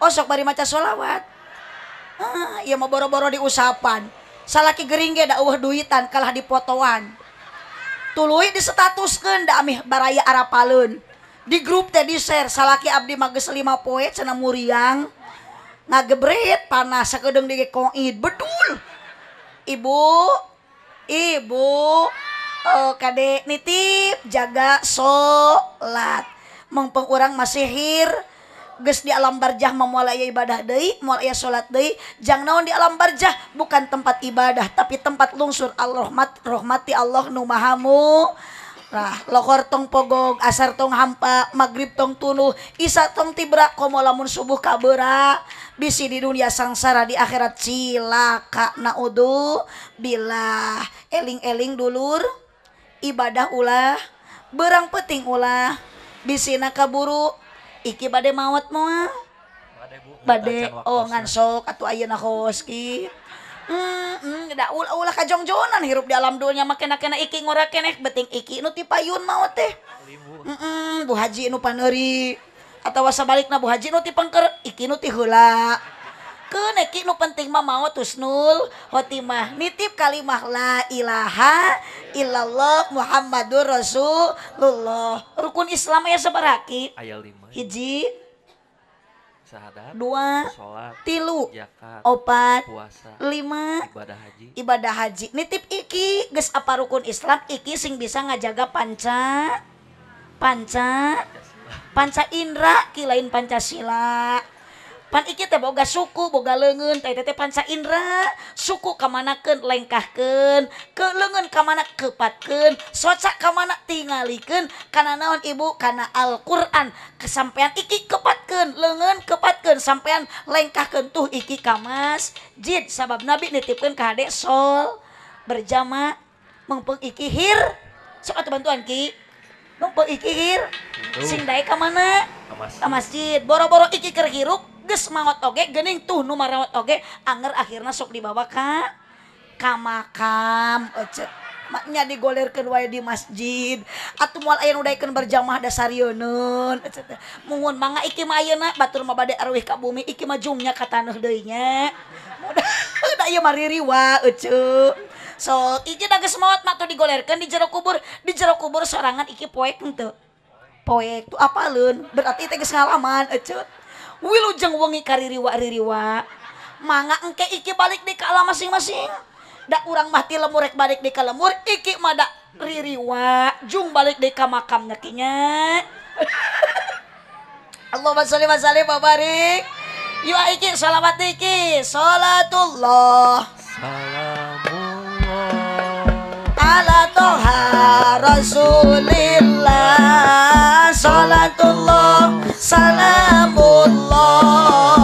Osoksholawat mau boro-boro di uspan salah Gering dutan ka poan tulu di status kehendakeh bara Arab Palun di grup tadi share salalaki Abdi Mages 5 poi senam Muang nagebre panas betul ibu ibu oh, eh, kadek nitip jaga sholat mengpeng orang hir Gus di alam barjah memulai ibadah deh, mulai sholat deh, jangan naon di alam barjah bukan tempat ibadah tapi tempat lungsur Allah rahmat rahmati Allah nu mahamu. Nah, lokor tong pogog, asar tong hampa, maghrib tong tunuh, isa tong tibra, komo lamun subuh kabura. sini dunia sangsara di akhirat Cila Ka na Odo bila eling-eing duluur ibadah ulah berang peting lah bisi na ka bu iki bade mautmu badde Oh ngansokuh aya hoskijonan hirup dalam donya makankinak-ak iki ora kenek beting ikiun maut teh Bu Hajinu pan atau balik nabu haji nuti pengker iki nuti hula kene ki nu penting mah mau hoti mah nitip kalimah la ilaha illallah muhammadur rasulullah rukun islam ya sebaraki ayat lima hiji Sahadat, dua sholat, tilu jakat, opat puasa, lima ibadah haji ibadah haji nitip iki ges apa rukun islam iki sing bisa ngajaga panca panca Panca Indra kilain Pancasila pan iki Boga suku boga lengen tehtete Panca Indra suku keanaken lengkahken ke lengan kamana kepatken sotak kamana tinggalken karena naon ibu karena Alquran keamppeian iki kepatken lengan kepatken sampeyan lengkah kentuh iki kamasjind sabab nabi ditipkan ke dek Sol berjama mepengikihir sobat bantuan Ki ikihir Sinda ke mana masjid boro-boro ikikir hirukt oge tuhmaraawatge anger akhirnya sok dibawa Kak kam kamnya oh, digoler kedua di masjid Atikan berjamahahdahyonunga oh, iki battulwi bumi iki majumnya katanya mari riwa so iki nages maut mak tuh digolerkan di jero kubur di jero kubur sorangan iki poek ente poek tuh apa lun berarti teh geus ngalaman ecut wilujeng wengi kaririwa ririwa manga engke iki balik di kala masing-masing dak urang mati lemurek balik di lemur iki mada ririwa jung balik di makam nakinya Allahumma sholli wa sallim Yuk iki salamat iki. Salatullah. salam ala toha rasulillah salatullah salamullah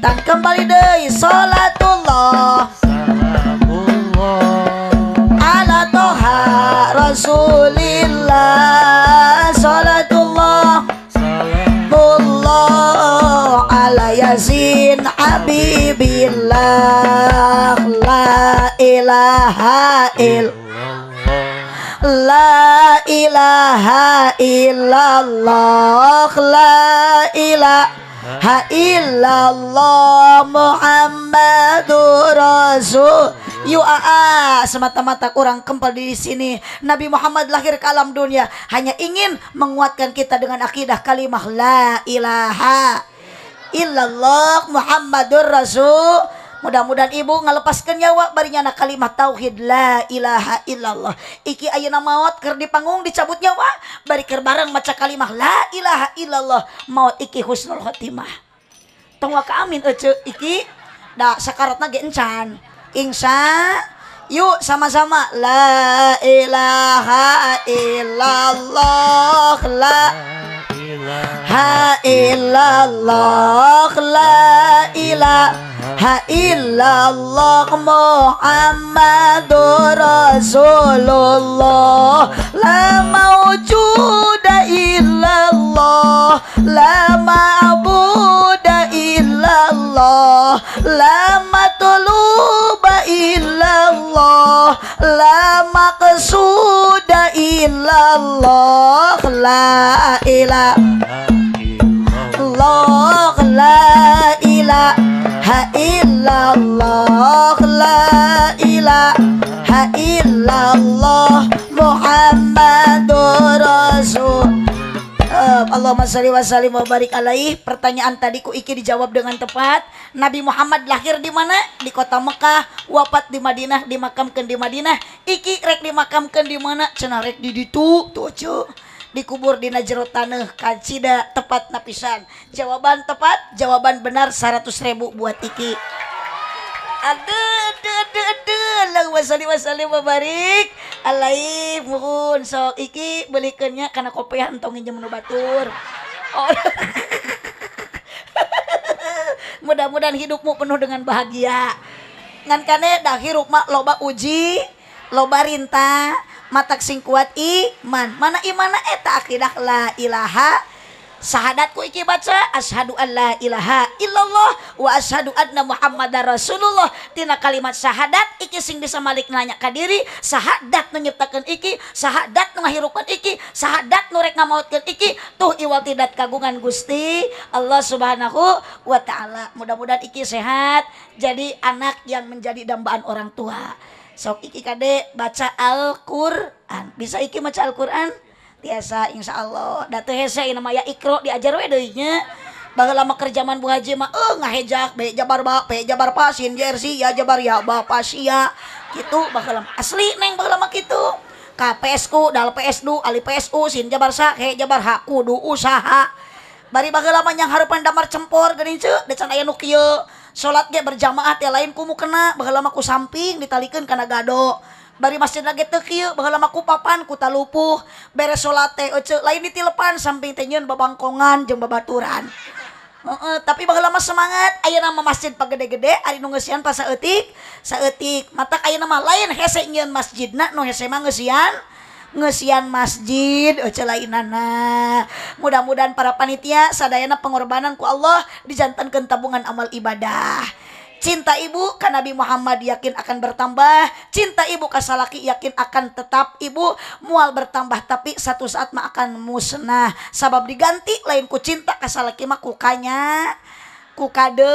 datang kembali dari salatullah ala toha rasulillah salatullah Salatullah ala yasin habibillah la ilaha iya. illallah la ilaha illallah la ilaha illallah Muhammadur Rasul You semata-mata kurang kempel di sini. Nabi Muhammad lahir ke alam dunia hanya ingin menguatkan kita dengan akidah kalimah la ilaha illallah Muhammadur Rasul mudah-mudahan ibu ngalepaskan nyawa barinya na kalimat tauhid la ilaha illallah iki ayeuna nama ker di panggung dicabut nyawa bari ker bareng maca kalimah la ilaha illallah mau iki husnul khotimah tong wa amin ece iki da sakaratna ge encan insya Yuk sama-sama La ilaha illallah La Ha illallah la ilaha illallah Muhammadur Rasulullah la maujuda illallah la ma'budu illallah lama tuluba illallah lama kesuda illallah la ilallah la ilaha illallah la ilaha illallah Muhammadur Rasul Uh, Allahumma salli wa sallim wa barik alaihi. Pertanyaan tadi ku iki dijawab dengan tepat. Nabi Muhammad lahir di mana? Di kota Mekah, wafat di Madinah, dimakamkan di Madinah. Iki rek dimakamkan di mana? Cenah rek di ditu. Tuh, cuy dikubur di jero tanah tepat napisan jawaban tepat jawaban benar Seratus ribu buat Iki aduh aduh aduh aduh Allahumma salli wa sallim wa barik muhun sok iki belikannya karena kopi hantongin nginjem batur oh. mudah-mudahan hidupmu penuh dengan bahagia ngan kane dah hirup mak loba uji loba rintah matak kuat iman mana imana eta eh, akidah la ilaha Sahadatku iki baca asyhadu alla ilaha illallah wa ashadu adna muhammadar rasulullah tina kalimat sahadat iki sing bisa malik nanya ke diri sahadat nu iki sahadat nu iki sahadat nurek rek ngamautkeun iki tuh iwal tidak kagungan Gusti Allah Subhanahu wa taala mudah-mudahan iki sehat jadi anak yang menjadi dambaan orang tua sok iki kade baca Al-Qur'an bisa iki maca Al-Qur'an biasa Insya Allah namanya ikqro dianyabagalama kerjaman Buhajimagah eh, hejak jabarbak Jabar pasin je ya Jabar ya Ba itu bak asli nenglama gitu KPSku dalam PS2 Ali PSU Sin Jabarsa jabar hakkudu usaha baribagalama yang hapan damar cemurin decan aya nukio salatnya berjamaat ya lain ku kena bagaimanalamaku samping ditalikan karena gado masjidku papan kuta Lupuh beresho lain dipan sampingyun Bakongan Jombabaturan tapi bagaimana semangat Ayo nama masjid Pakde-gede mata nama lain he masjid masjid mudah-mudahan para panitia sadana pengorbananku Allah dijantankan tabungan amal ibadah cinta ibu ke kan Nabi Muhammad yakin akan bertambah cinta ibu ke kan salaki yakin akan tetap ibu mual bertambah tapi satu saat mah akan musnah sabab diganti lain ku cinta ke kan salaki mah kukanya muka de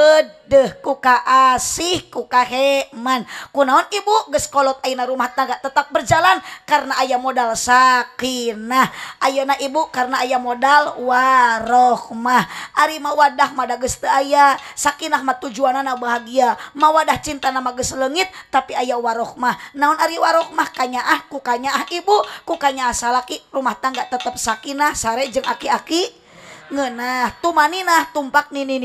de kuka as sih kuka heman ku naon ibu gekolottain rumah tangga tetap berjalan karena aya modal sakin nah Aayouna Ibu karena aya modal warohmah ama wadah Ma gestde ayah sakinahmat tujuan anak bahagia mau wadah cinta nama gelengit tapi ayaah warohmah naon Ari warohmah Kanya ah akukanya Ibu kukanyaalki rumah tangga tetap sakinah sare jeng aki-aki nah tu manin nah tumpak nini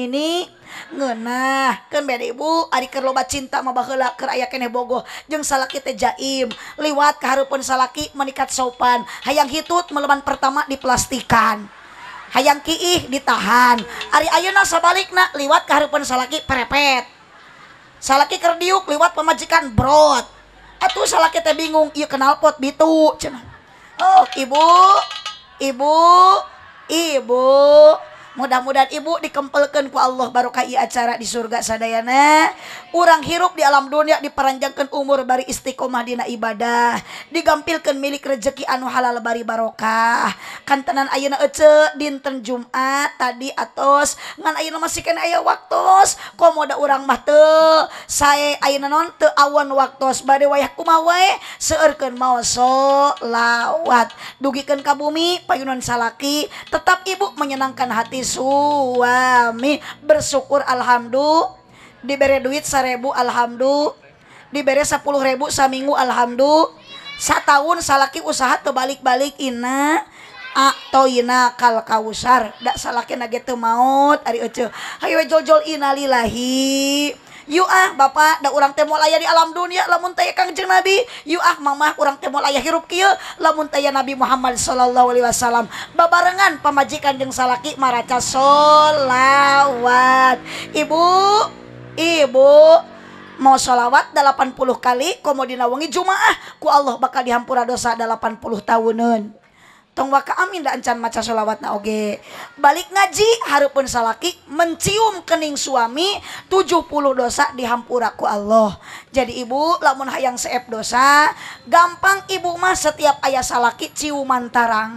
ngennah kan beda Ibu A kerloba cinta meba keraya kene Bogo jeng salaki tejaim liwat ke Harpun salaki menikat sopan hayang hitut melewan pertama di plastikan hayang kiih ditahan Ari Ayu nasa balik nah liwat karpun sala preepet sala kerdiuk lewat pemajikan Brotuh salah kita bingung yuk kenalpot gitu Oh Ibu Ibu Ibu mudah-mudahan ibu dikempelkan ku Allah barokai iya acara di surga sadayana urang hirup di alam dunia diperanjangkan umur bari istiqomah dina ibadah digampilkan milik rezeki anu halal bari barokah kantenan ayana ece dinten Jumat tadi atos ngan ayana masih kena waktu, waktos komoda urang mah te saya ayana non te awan waktu, bade wayah kumawe wae mau so lawat dugikan kabumi payunan salaki tetap ibu menyenangkan hati suami bersyukur alhamdulillah diberi duit seribu alhamdulillah diberi sepuluh ribu seminggu alhamdulillah setahun salaki usaha terbalik-balik ina ina kal kausar dak salaki nage teu maut ari euceuh hayu jol-jol innalillahi Yuah Bapakdah ulang temur ayah di alam dunia lamuntai Kang Jenabi yuah Mamah u tem aya hirup lamuntaya Nabi Muhammad Shallallahu Alaihi Wasallam bababarenngan pamajikan jeng salakimaracas salalawwat Ibu Ibu mau sholawat 80 kali komodidina wonngi jumaah ku Allah bakal dihampura dosa 80 tahun tong waka amin da encan maca na oge balik ngaji harupun salaki mencium kening suami 70 dosa dihampuraku Allah jadi ibu lamun hayang seep dosa gampang ibu mah setiap ayah salaki ciuman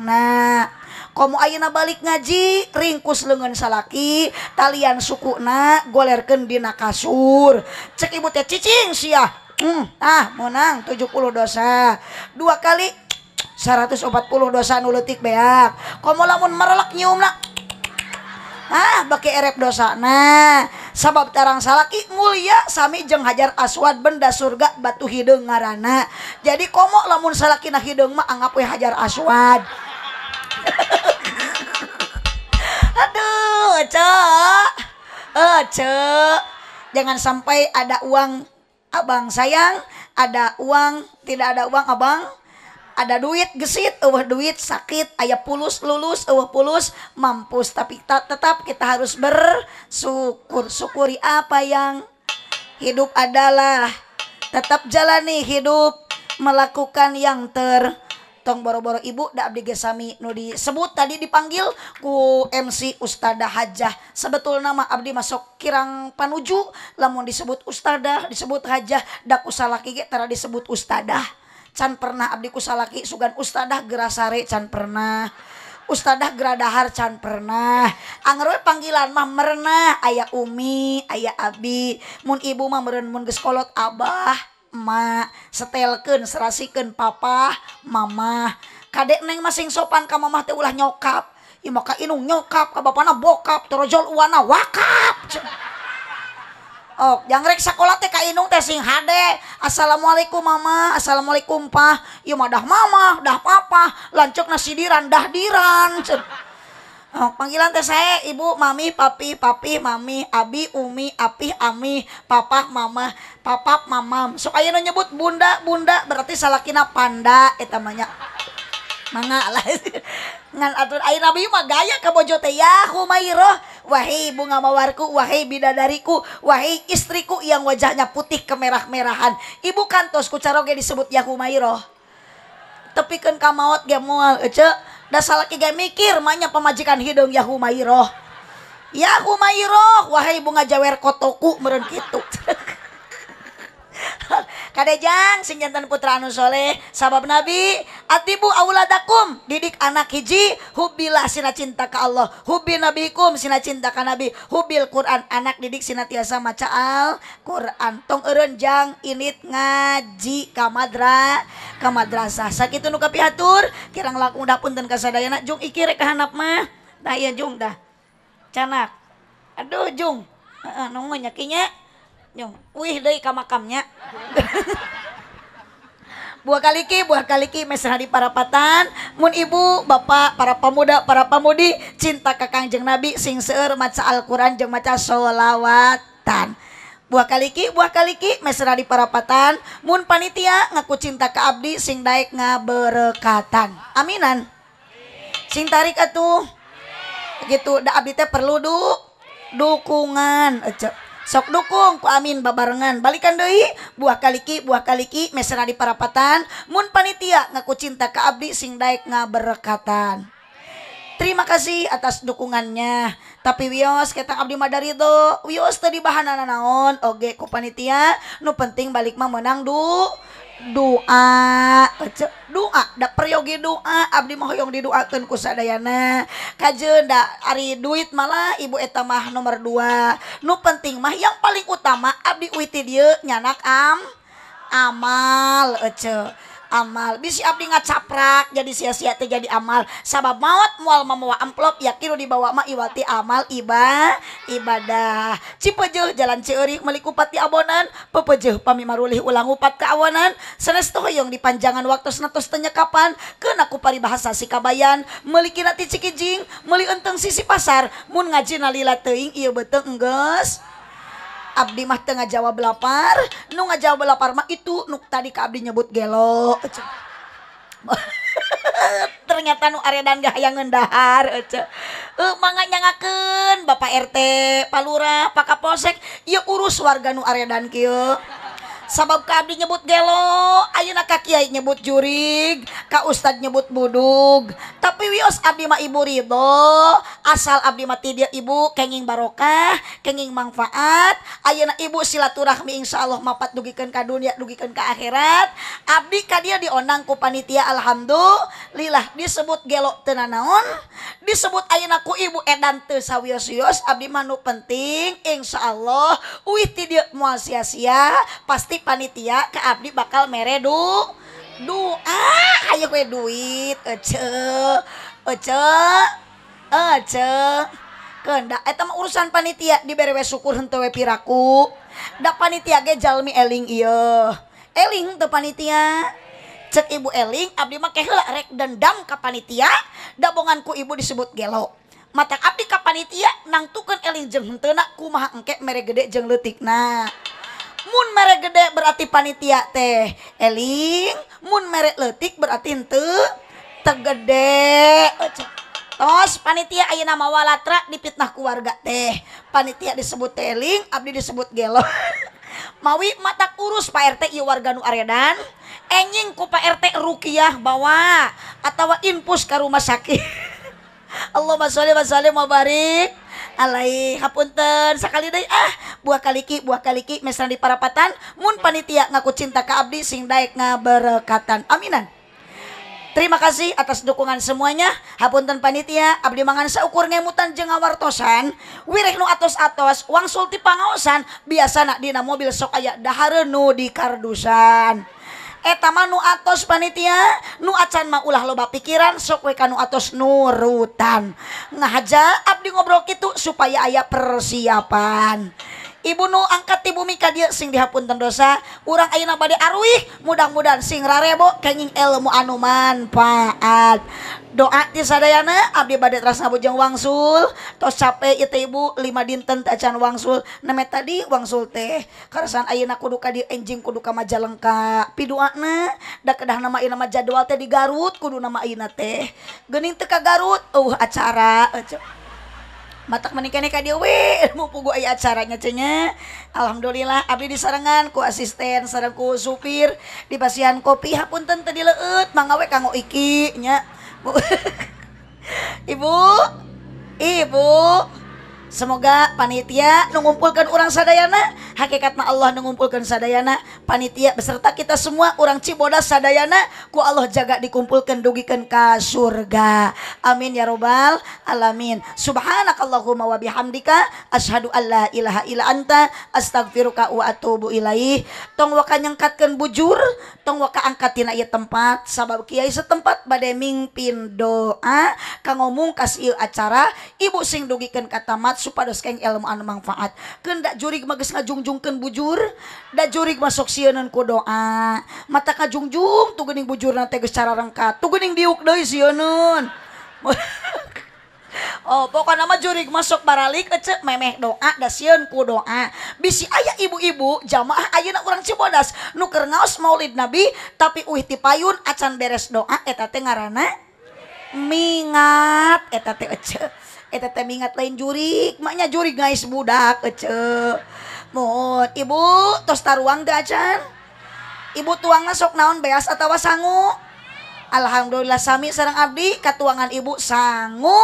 nah kamu ayina balik ngaji ringkus lengan salaki talian na, golerken dina kasur cek ibu teh cicing sia hmm, ah menang 70 dosa dua kali 140 dosa nuletik beak komo lamun merelek nyiumna ah bagi erep dosa nah sabab tarang salaki mulia sami jeng hajar aswad benda surga batu hidung ngarana jadi komo lamun salaki nah hidung ma anggap weh hajar aswad aduh cek eh jangan sampai ada uang abang sayang ada uang tidak ada uang abang ada duit gesit uh duit sakit ayah pulus lulus uh pulus mampus tapi ta, tetap kita harus bersyukur syukuri apa yang hidup adalah tetap jalani hidup melakukan yang ter tong boro-boro ibu da abdi gesami nu disebut tadi dipanggil ku MC Ustadah Hajah sebetul nama abdi masuk kirang panuju lamun disebut Ustadah disebut Hajah da kusalah kige tara disebut Ustadah pernah Abdi kusa lagi sugan Uustazah gerare can pernah Uustazah gerahar can pernah anro panggilan Ma merna ayaah umi ayaah Abi moon ibu mamarenmun geskolot Abahmak setelken serasiken papa mama kadek nengmasing sopan kamu mati ulah nyokap I maka inung nyokap apaapa na bokap troolwana wakkab ce jangrek oh, sekolah TK Inung Teing HD Assalamualaikum mamama assalamualaikumpah y Madah Ma dah papa lanjut nassiidirran dahdirn oh, panggilan T saya ibu Mami Papi Papi Mami Abi Umi api Aami papa mama papa mamam sukain menyebut bunda-bundnda berarti salahkinah panda eh namanya mga alas ngan atur ay nabi mah gaya ka bojo teh ya wahai bunga mawarku wahai bidadariku wahai istriku yang wajahnya putih kemerah-merahan ibu kantos ku caroge disebut ya tapi tepikan ka maot ge moal ece dasal ge mikir manya pemajikan hidung ya humairah ya humairah wahai bunga jawer kotoku meureun kitu Kadajang senyatan putra Nusholeh sabab nabi atiu A daumm didik anak iji hubilah sia cinta ke Allah hubi nabikum sia cinta ka nabi hubbil Quran anak didik sinatiasa macaal Qurantung Erenjang init ngaji kamadra kamaras sah sakit nuka piatur kirang laku undun dan kesadaan anakjung i iki kehanak mahdahiya ju dah canak Aduh Jung yakinya nyong wih deh ke makamnya buah kaliki buah kaliki mesra di parapatan mun ibu bapak para pemuda para pemudi cinta ke kangjeng nabi sing seer maca Al-Qur'an jeng maca solawatan buah kaliki buah kaliki mesra di parapatan mun panitia ngaku cinta ke abdi sing daik ngaberekatan aminan sing tarik atuh gitu da abdi teh perlu du dukungan Ece sok dukung ku amin babarengan balikan Dei buah kaliki buah kaliki mesra di parapatan mun panitia ngaku cinta ke Abdi sing daek ngaberekatan Terima kasih atas dukungannya tapi wios kita Abdi Madariho wios tadi bahan naon oke ku panitia nu penting balik mah menang du doa doadakk priyoge doa Abdi mohoyong dikusaana kajjedak Ari duit malah ibu Eetamah nomor 2 nu penting mah yang paling utama Abdi wit nyanak am amaleh amal bisi Abdi nga caprak jadi sia-sia terjadi amal sahabatbab maut mual memuwa amplop ya kilo dibawa ma Iwati amal iba ibadah Cipo Jo Ja ceori meikupati abonan pepe Jo pemimaruliih ulang uppat keawanan seest toong dipanjangan waktunetus tennya kapan ke nakupari bahasa sikabayan me nakijing melihat untung sisi pasar Mu ngajinalila teing beteges Abdimah Tengah Jawa Belopar nu nga Jawa Beloparmak itu nu tadi ka Abdi nyebut gelok ternyata nu are dan ga yangngenar eh, mananyangaken Bapak RT Palura Pak posekia urus warga nu Ar dan kill sabab Abdi nyebut gelo ka kiai nyebut jurig Ka Ustad nyebut budug tapi wios mah Ibu Ridho asal Abdi mati dia Ibu kenging barokah kenging manfaat Ayeuna Ibu silaturahmi Insya Allah mapat dugikan ka dunia dugikan ke akhirat Abdi ka dia dionang ku panitia Alhamdulillah disebut gelo nanaon disebut Ayenaku Ibu Edante sawios-wios Abdi Manu penting Insya Allah ti dia moal sia-sia pasti panitia ke Abdi bakal meredo duaa ah, A gue duit ke kehendakam urusan panitia di bewe syukur untukwepirakundak panitia gejalmie eling iya eling the panitia ce ibu eling Abdi makelarek dendam ke panitia dabonganku ibu disebut gelok mata Abdi ka panitia nangtukken eling jeng tenakku maha enngkek mere gede jeng lutik nah merek gede berarti panitia teh Eling moon merek lettik berartite tegede eh, tos panitia Aina mawa latra di pitnahku warga teh panitia disebut Eling Abdi disebut gelok Mauwi mata kurus PRT warganu Aredan enjing kuPRRT ruyah bahwa ataufus ke rumah sakit Allahli wazali maubar alai hapunten sekali deh ah buah kaliki buah kaliki mesra di parapatan mun panitia ngaku cinta ke abdi sing daek ngaberkatan aminan Terima kasih atas dukungan semuanya. Hapunten panitia, abdi mangan seukur ngemutan jeung wartosan Wireh nu atos-atos, wangsul ti pangaosan, nak dina mobil sok aya dahareun di kardusan. taman nuos panitia nuacan maulah loba pikiran sokku kanu atos nurutan nga haja Abdi ngobroltuk supaya aya persiapan Ibu Nu angkat ibu Miika dia sing dihapun dosa uih mudah-mudahan sing Rarebokenging elmu anuman paat doa diadayana Abdi Ba Rasnabujung wangsul to sapebu 5 dinten angsul tadi angsul tehsanak kuduka dijing kuduka Majalengkap pidah kedah nama Inajado di Garut kudu namana teh Gening teka Garut Oh acara aja matak menikahnya ka dia we mau pugu aya acaranya cenya alhamdulillah abdi disarangan ku asisten sareng ku supir di pasihan kopi hapunten tadi leut mangawe kanggo iki nya ibu ibu Semoga panitia mengumpulkan orang sadayana. hakikatnya Allah mengumpulkan sadayana. Panitia beserta kita semua orang Cibodas sadayana. Ku Allah jaga dikumpulkan dugikan ke surga. Amin ya robbal alamin. Subhanakallahumma wabihamdika Ashadu an la ilaha ila anta. Astagfiruka wa atubu ilaih. Tong waka nyengkatkan bujur. Tong waka angkatin ayat tempat. Sabab kiai setempat badai mingpin doa. Kangomung kasih acara. Ibu sing dugikan mat. dulu pada skeng eleman manfaat kehendak jurik magis jungjung ke bujurnda jurik masuk siun ku doa mata ka jungjung tukening bujur nages cara rangngka tuhing diukdoun Ohpokok nama jurik masuk parali kecep meme doa daunku doa bisi ayaah ibu-ibu jamaah Ayak kurang si bodas nuker naos maulid nabi tapi uhiti payun acan beres doa eta ngaana mingat eta tecep Eh, minat lain juri Maknya juri guys budak kece mau Ibu tosta ruang ga ajar ibu tuangan sok naun beas atau sanggu Alhamdulillah Sami seorangrang Abdi katuangan Ibu sanggu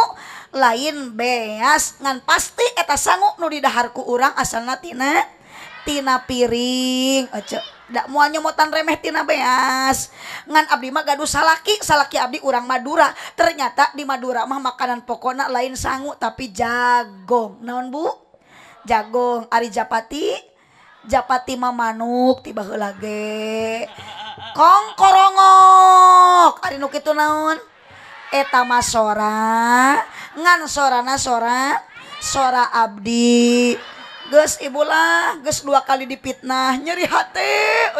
lain bes ngan pasti eta sanguk nu diharku urang asal ngatinatinana piring keehk muanya mauatan remehtina beas ngan Abi Ma Gauh Salki salaki Abdi urang Madura ternyata di Madura mah makanan pokona lain sanggu tapi jagong non Bu jagong Ari Japati Japati Mamanuk ditiba lagi Kongkorongok Ariki itu naon etama sora ngan soranana sora sora Abdi Ibulah ge dua kali di pitnah nyeri hati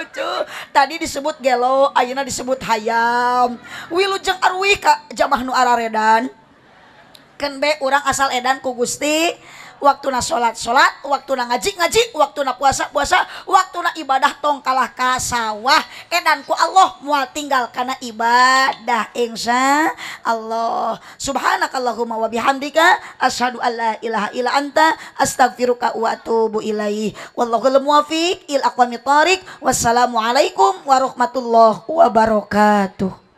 tadi disebut gelo Auna disebut hayam Will Arwi Kak jamahnuredankenbe urang asal Edan ku Gusti waktu na sholat sholat waktu na ngaji ngaji waktu na puasa puasa waktu na ibadah tong kalah kasawah edanku Allah mual tinggal karena ibadah insya Allah subhanakallahumma wabihamdika bihamdika asyhadu alla ilaha illa anta astagfiruka wa atubu ilaihi wallahul muwafiq il aqwamit thariq wassalamualaikum warahmatullahi wabarakatuh